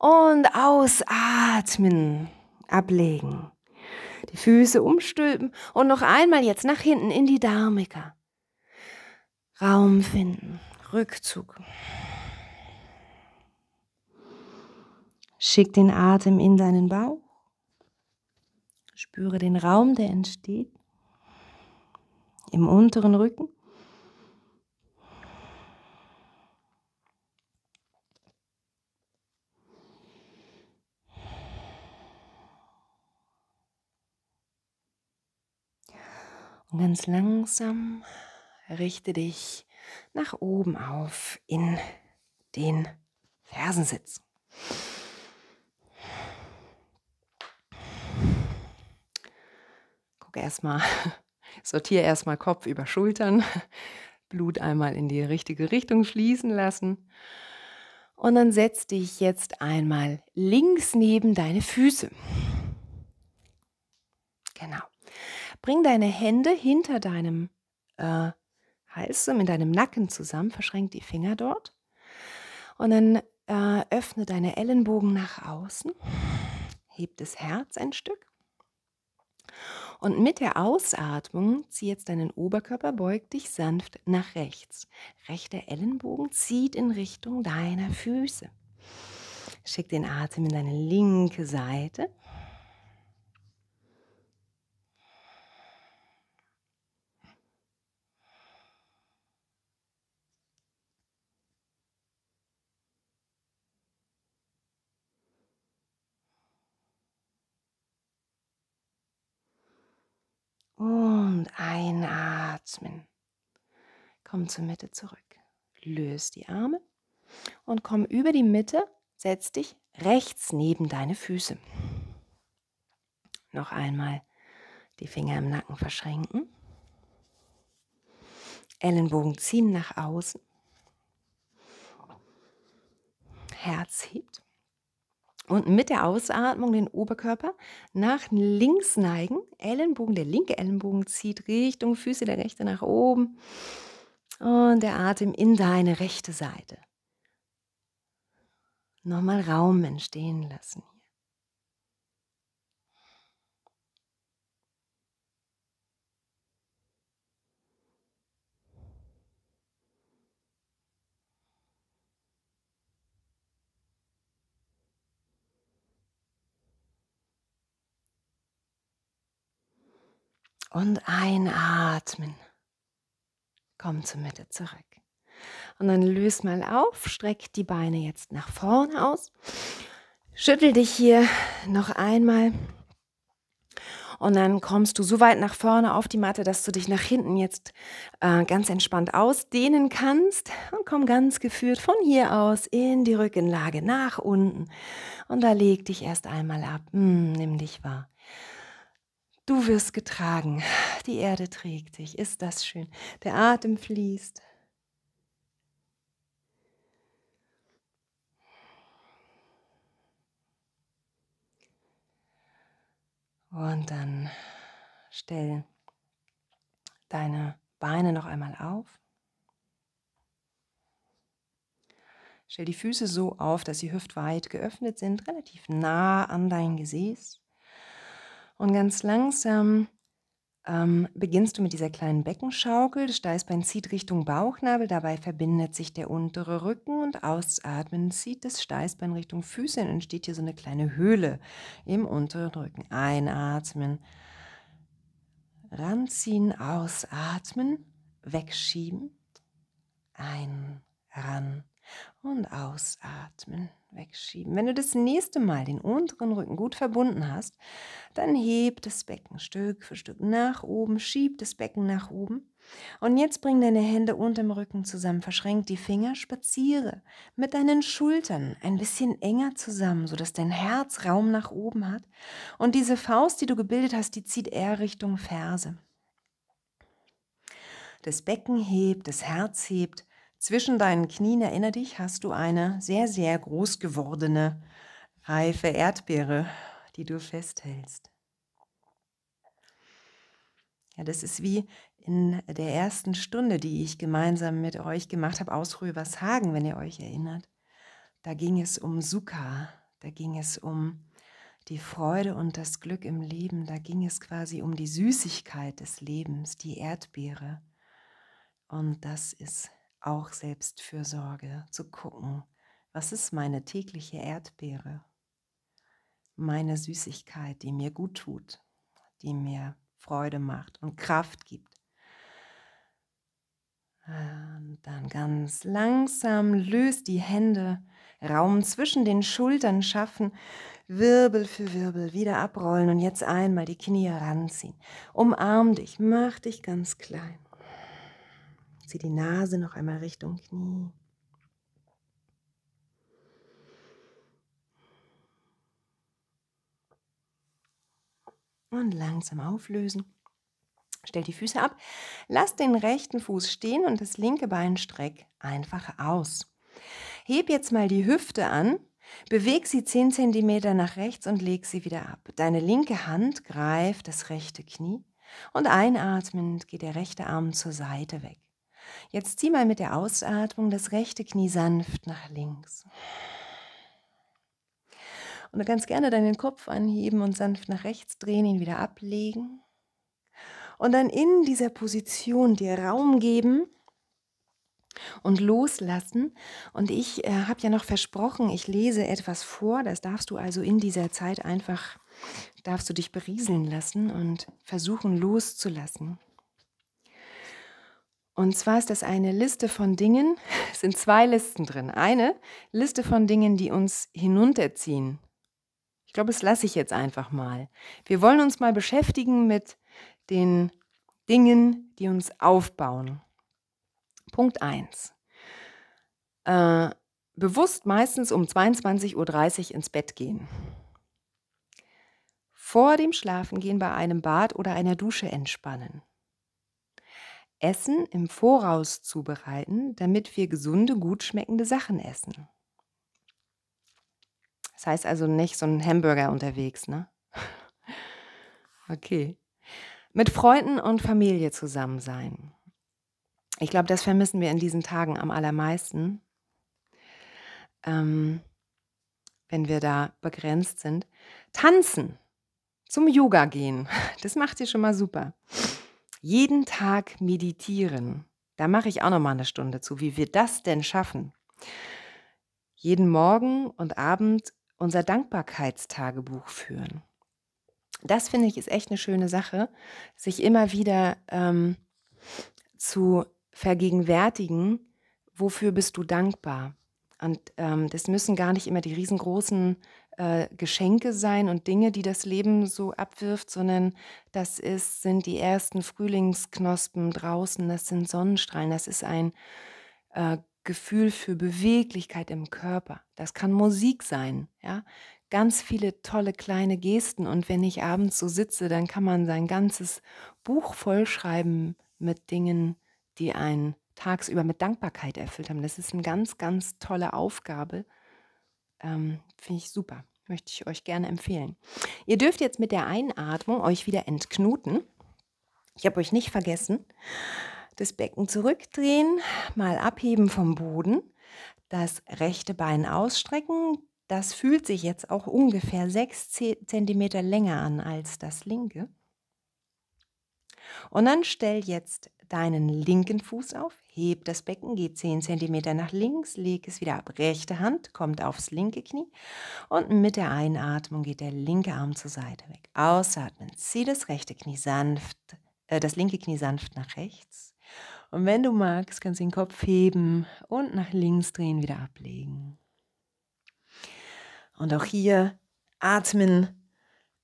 S1: Und ausatmen, ablegen. Die Füße umstülpen und noch einmal jetzt nach hinten in die Darmika. Raum finden, Rückzug. Schick den Atem in deinen Bauch. Spüre den Raum, der entsteht im unteren Rücken. Und ganz langsam richte dich nach oben auf in den Fersensitz. Guck erstmal, sortiere erstmal Kopf über Schultern, Blut einmal in die richtige Richtung fließen lassen. Und dann setz dich jetzt einmal links neben deine Füße. Genau. Bring deine Hände hinter deinem äh, Hals, mit deinem Nacken zusammen, verschränk die Finger dort. Und dann äh, öffne deine Ellenbogen nach außen, heb das Herz ein Stück und mit der Ausatmung zieh jetzt deinen Oberkörper, beug dich sanft nach rechts. Rechter Ellenbogen zieht in Richtung deiner Füße. Schick den Atem in deine linke Seite Atmen. Komm zur Mitte zurück. Löse die Arme und komm über die Mitte, setz dich rechts neben deine Füße. Noch einmal die Finger im Nacken verschränken. Ellenbogen ziehen nach außen. Herz hebt und mit der Ausatmung den Oberkörper nach links neigen. Ellenbogen, der linke Ellenbogen zieht Richtung Füße, der rechte nach oben. Und der Atem in deine rechte Seite. Nochmal Raum entstehen lassen und einatmen. Komm zur Mitte zurück. Und dann löst mal auf, streck die Beine jetzt nach vorne aus. Schüttel dich hier noch einmal. Und dann kommst du so weit nach vorne auf die Matte, dass du dich nach hinten jetzt äh, ganz entspannt ausdehnen kannst. Und komm ganz geführt von hier aus in die Rückenlage nach unten. Und da leg dich erst einmal ab. Hm, nimm dich wahr. Du wirst getragen, die Erde trägt dich, ist das schön. Der Atem fließt. Und dann stell deine Beine noch einmal auf. Stell die Füße so auf, dass sie hüftweit geöffnet sind, relativ nah an dein Gesäß. Und ganz langsam ähm, beginnst du mit dieser kleinen Beckenschaukel. Das Steißbein zieht Richtung Bauchnabel, dabei verbindet sich der untere Rücken und ausatmen zieht das Steißbein Richtung Füße und entsteht hier so eine kleine Höhle im unteren Rücken. Einatmen, ranziehen, ausatmen, wegschieben, ein, ran, und ausatmen, wegschieben. Wenn du das nächste Mal den unteren Rücken gut verbunden hast, dann heb das Becken Stück für Stück nach oben, schieb das Becken nach oben. Und jetzt bring deine Hände unterm Rücken zusammen, verschränk die Finger, spaziere mit deinen Schultern ein bisschen enger zusammen, sodass dein Herz Raum nach oben hat. Und diese Faust, die du gebildet hast, die zieht eher Richtung Ferse. Das Becken hebt, das Herz hebt zwischen deinen Knien, erinner dich, hast du eine sehr, sehr groß gewordene, reife Erdbeere, die du festhältst. Ja, das ist wie in der ersten Stunde, die ich gemeinsam mit euch gemacht habe, aus Rövershagen, wenn ihr euch erinnert. Da ging es um Sukha, da ging es um die Freude und das Glück im Leben, da ging es quasi um die Süßigkeit des Lebens, die Erdbeere. Und das ist auch Selbstfürsorge, zu gucken, was ist meine tägliche Erdbeere, meine Süßigkeit, die mir gut tut, die mir Freude macht und Kraft gibt. Und ähm, dann ganz langsam löst die Hände, Raum zwischen den Schultern schaffen, Wirbel für Wirbel wieder abrollen und jetzt einmal die Knie heranziehen. Umarm dich, mach dich ganz klein. Zieh die Nase noch einmal Richtung Knie. Und langsam auflösen. Stell die Füße ab, lass den rechten Fuß stehen und das linke Bein streck einfach aus. Heb jetzt mal die Hüfte an, beweg sie 10 cm nach rechts und leg sie wieder ab. Deine linke Hand greift das rechte Knie und einatmend geht der rechte Arm zur Seite weg. Jetzt zieh mal mit der Ausatmung das rechte Knie sanft nach links. Und du kannst gerne deinen Kopf anheben und sanft nach rechts drehen, ihn wieder ablegen. Und dann in dieser Position dir Raum geben und loslassen. Und ich äh, habe ja noch versprochen, ich lese etwas vor. Das darfst du also in dieser Zeit einfach, darfst du dich berieseln lassen und versuchen loszulassen. Und zwar ist das eine Liste von Dingen, es sind zwei Listen drin. Eine Liste von Dingen, die uns hinunterziehen. Ich glaube, das lasse ich jetzt einfach mal. Wir wollen uns mal beschäftigen mit den Dingen, die uns aufbauen. Punkt 1. Äh, bewusst meistens um 22.30 Uhr ins Bett gehen. Vor dem Schlafengehen bei einem Bad oder einer Dusche entspannen. Essen im Voraus zubereiten, damit wir gesunde, gut schmeckende Sachen essen. Das heißt also nicht so ein Hamburger unterwegs, ne? Okay. Mit Freunden und Familie zusammen sein. Ich glaube, das vermissen wir in diesen Tagen am allermeisten, ähm, wenn wir da begrenzt sind. Tanzen, zum Yoga gehen, das macht ihr schon mal super. Jeden Tag meditieren. Da mache ich auch noch mal eine Stunde zu, wie wir das denn schaffen. Jeden Morgen und Abend unser Dankbarkeitstagebuch führen. Das finde ich ist echt eine schöne Sache, sich immer wieder ähm, zu vergegenwärtigen, wofür bist du dankbar. Und ähm, das müssen gar nicht immer die riesengroßen äh, Geschenke sein und Dinge, die das Leben so abwirft, sondern das ist, sind die ersten Frühlingsknospen draußen, das sind Sonnenstrahlen, das ist ein äh, Gefühl für Beweglichkeit im Körper. Das kann Musik sein, ja. Ganz viele tolle kleine Gesten und wenn ich abends so sitze, dann kann man sein ganzes Buch vollschreiben mit Dingen, die einen tagsüber mit Dankbarkeit erfüllt haben. Das ist eine ganz, ganz tolle Aufgabe. Ähm, Finde ich super. Möchte ich euch gerne empfehlen. Ihr dürft jetzt mit der Einatmung euch wieder entknoten. Ich habe euch nicht vergessen. Das Becken zurückdrehen, mal abheben vom Boden, das rechte Bein ausstrecken. Das fühlt sich jetzt auch ungefähr 6 cm länger an als das linke. Und dann stell jetzt deinen linken Fuß auf, heb das Becken, geh 10 cm nach links, leg es wieder ab. Rechte Hand kommt aufs linke Knie und mit der Einatmung geht der linke Arm zur Seite weg. Ausatmen, zieh das rechte Knie sanft, äh, das linke Knie sanft nach rechts. Und wenn du magst, kannst du den Kopf heben und nach links drehen, wieder ablegen. Und auch hier atmen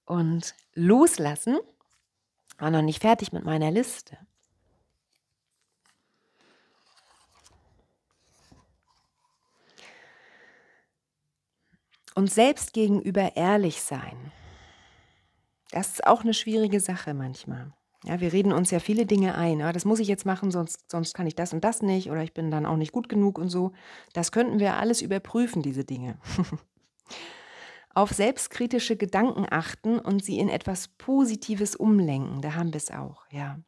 S1: und loslassen war noch nicht fertig mit meiner Liste. Und selbst gegenüber ehrlich sein. Das ist auch eine schwierige Sache manchmal. Ja, wir reden uns ja viele Dinge ein. Ja, ah, das muss ich jetzt machen, sonst, sonst kann ich das und das nicht oder ich bin dann auch nicht gut genug und so. Das könnten wir alles überprüfen, diese Dinge. auf selbstkritische Gedanken achten und sie in etwas Positives umlenken. Da haben wir es auch, ja.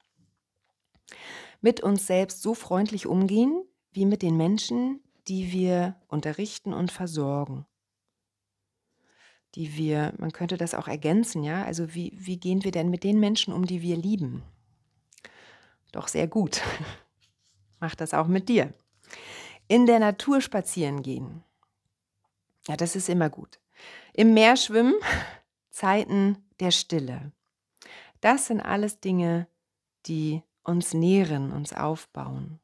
S1: Mit uns selbst so freundlich umgehen, wie mit den Menschen, die wir unterrichten und versorgen. Die wir, man könnte das auch ergänzen, ja. Also, wie, wie gehen wir denn mit den Menschen um, die wir lieben? Doch sehr gut. Mach das auch mit dir. In der Natur spazieren gehen. Ja, das ist immer gut. Im Meer schwimmen, Zeiten der Stille. Das sind alles Dinge, die uns nähren, uns aufbauen.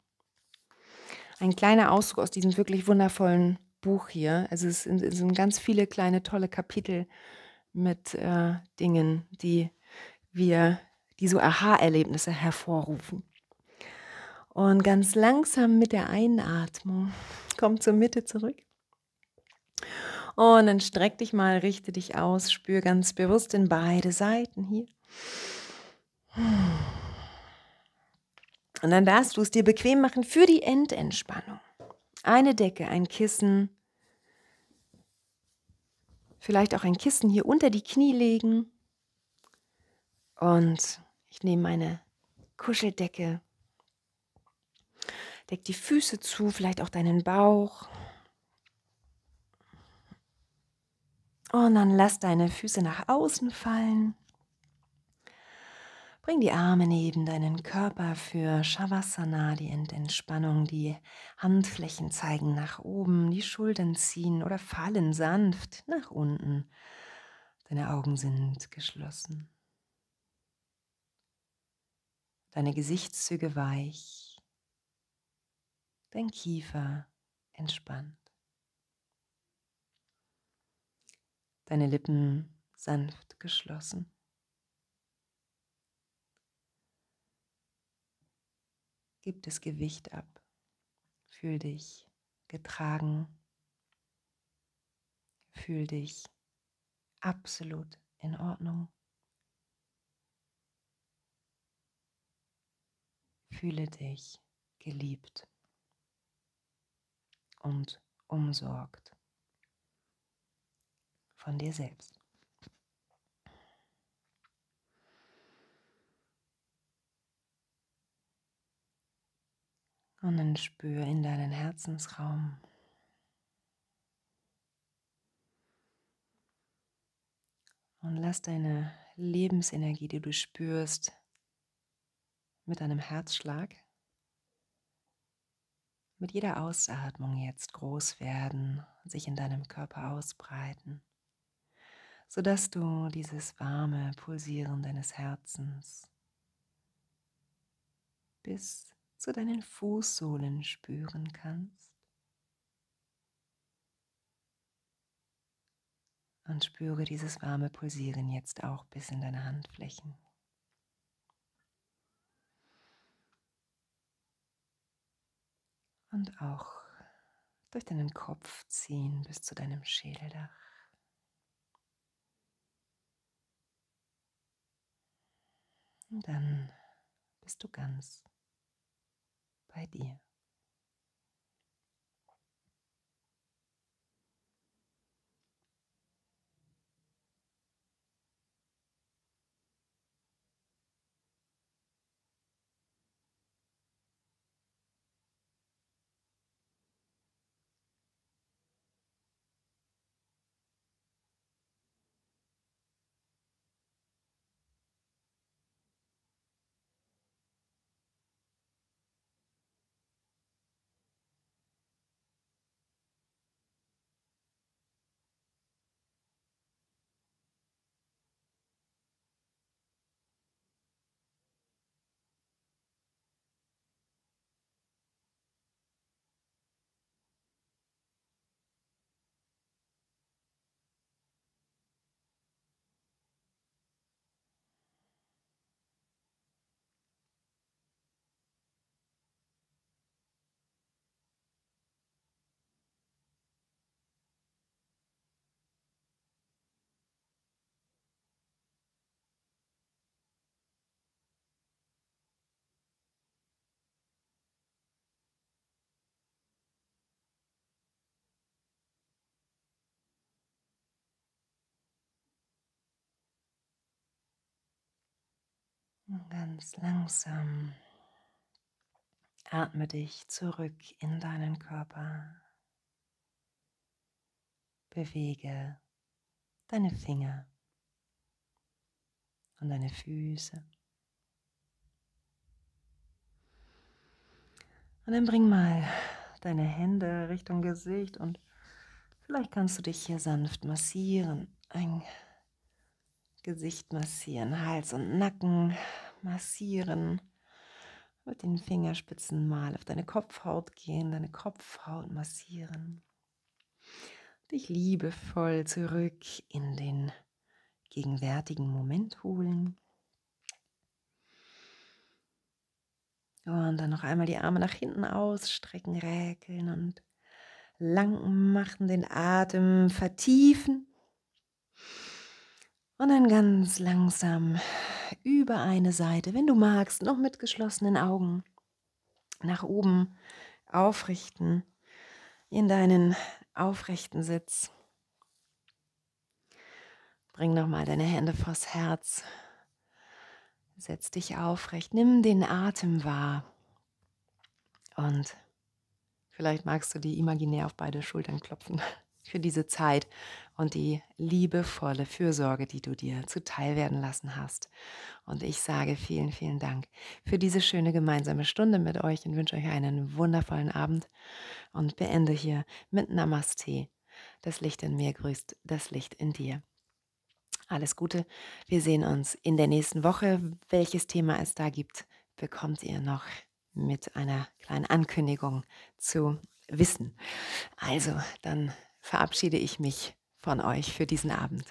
S1: Ein kleiner Ausdruck aus diesem wirklich wundervollen Buch hier. Also es sind ganz viele kleine, tolle Kapitel mit äh, Dingen, die wir, die so Aha-Erlebnisse hervorrufen. Und ganz langsam mit der Einatmung kommt zur Mitte zurück. Und dann streck dich mal, richte dich aus, spür ganz bewusst in beide Seiten hier. Und dann darfst du es dir bequem machen für die Endentspannung. Eine Decke, ein Kissen, vielleicht auch ein Kissen hier unter die Knie legen. Und ich nehme meine Kuscheldecke, deck die Füße zu, vielleicht auch deinen Bauch. Und dann lass deine Füße nach außen fallen. Bring die Arme neben deinen Körper für Shavasana, die Entspannung. Die Handflächen zeigen nach oben, die Schultern ziehen oder fallen sanft nach unten. Deine Augen sind geschlossen. Deine Gesichtszüge weich. Dein Kiefer entspannt. deine Lippen sanft geschlossen. Gib das Gewicht ab. Fühl dich getragen. Fühl dich absolut in Ordnung. Fühle dich geliebt und umsorgt von dir selbst. Und dann spür in deinen Herzensraum. Und lass deine Lebensenergie, die du spürst, mit einem Herzschlag, mit jeder Ausatmung jetzt groß werden, sich in deinem Körper ausbreiten sodass du dieses warme Pulsieren deines Herzens bis zu deinen Fußsohlen spüren kannst. Und spüre dieses warme Pulsieren jetzt auch bis in deine Handflächen. Und auch durch deinen Kopf ziehen bis zu deinem Schädeldach. dann bist du ganz bei dir. ganz langsam atme dich zurück in deinen Körper. Bewege deine Finger und deine Füße. Und dann bring mal deine Hände Richtung Gesicht und vielleicht kannst du dich hier sanft massieren. Ein Gesicht massieren, Hals und Nacken massieren. Mit den Fingerspitzen mal auf deine Kopfhaut gehen, deine Kopfhaut massieren. Dich liebevoll zurück in den gegenwärtigen Moment holen. Und dann noch einmal die Arme nach hinten ausstrecken, räkeln und lang machen, den Atem vertiefen. Und dann ganz langsam über eine Seite, wenn du magst, noch mit geschlossenen Augen nach oben aufrichten in deinen aufrechten Sitz. Bring nochmal deine Hände vors Herz. Setz dich aufrecht, nimm den Atem wahr. Und vielleicht magst du die imaginär auf beide Schultern klopfen für diese Zeit und die liebevolle Fürsorge, die du dir zuteilwerden lassen hast. Und ich sage vielen, vielen Dank für diese schöne gemeinsame Stunde mit euch und wünsche euch einen wundervollen Abend und beende hier mit Namaste. Das Licht in mir grüßt das Licht in dir. Alles Gute. Wir sehen uns in der nächsten Woche. Welches Thema es da gibt, bekommt ihr noch mit einer kleinen Ankündigung zu wissen. Also, dann verabschiede ich mich von euch für diesen Abend.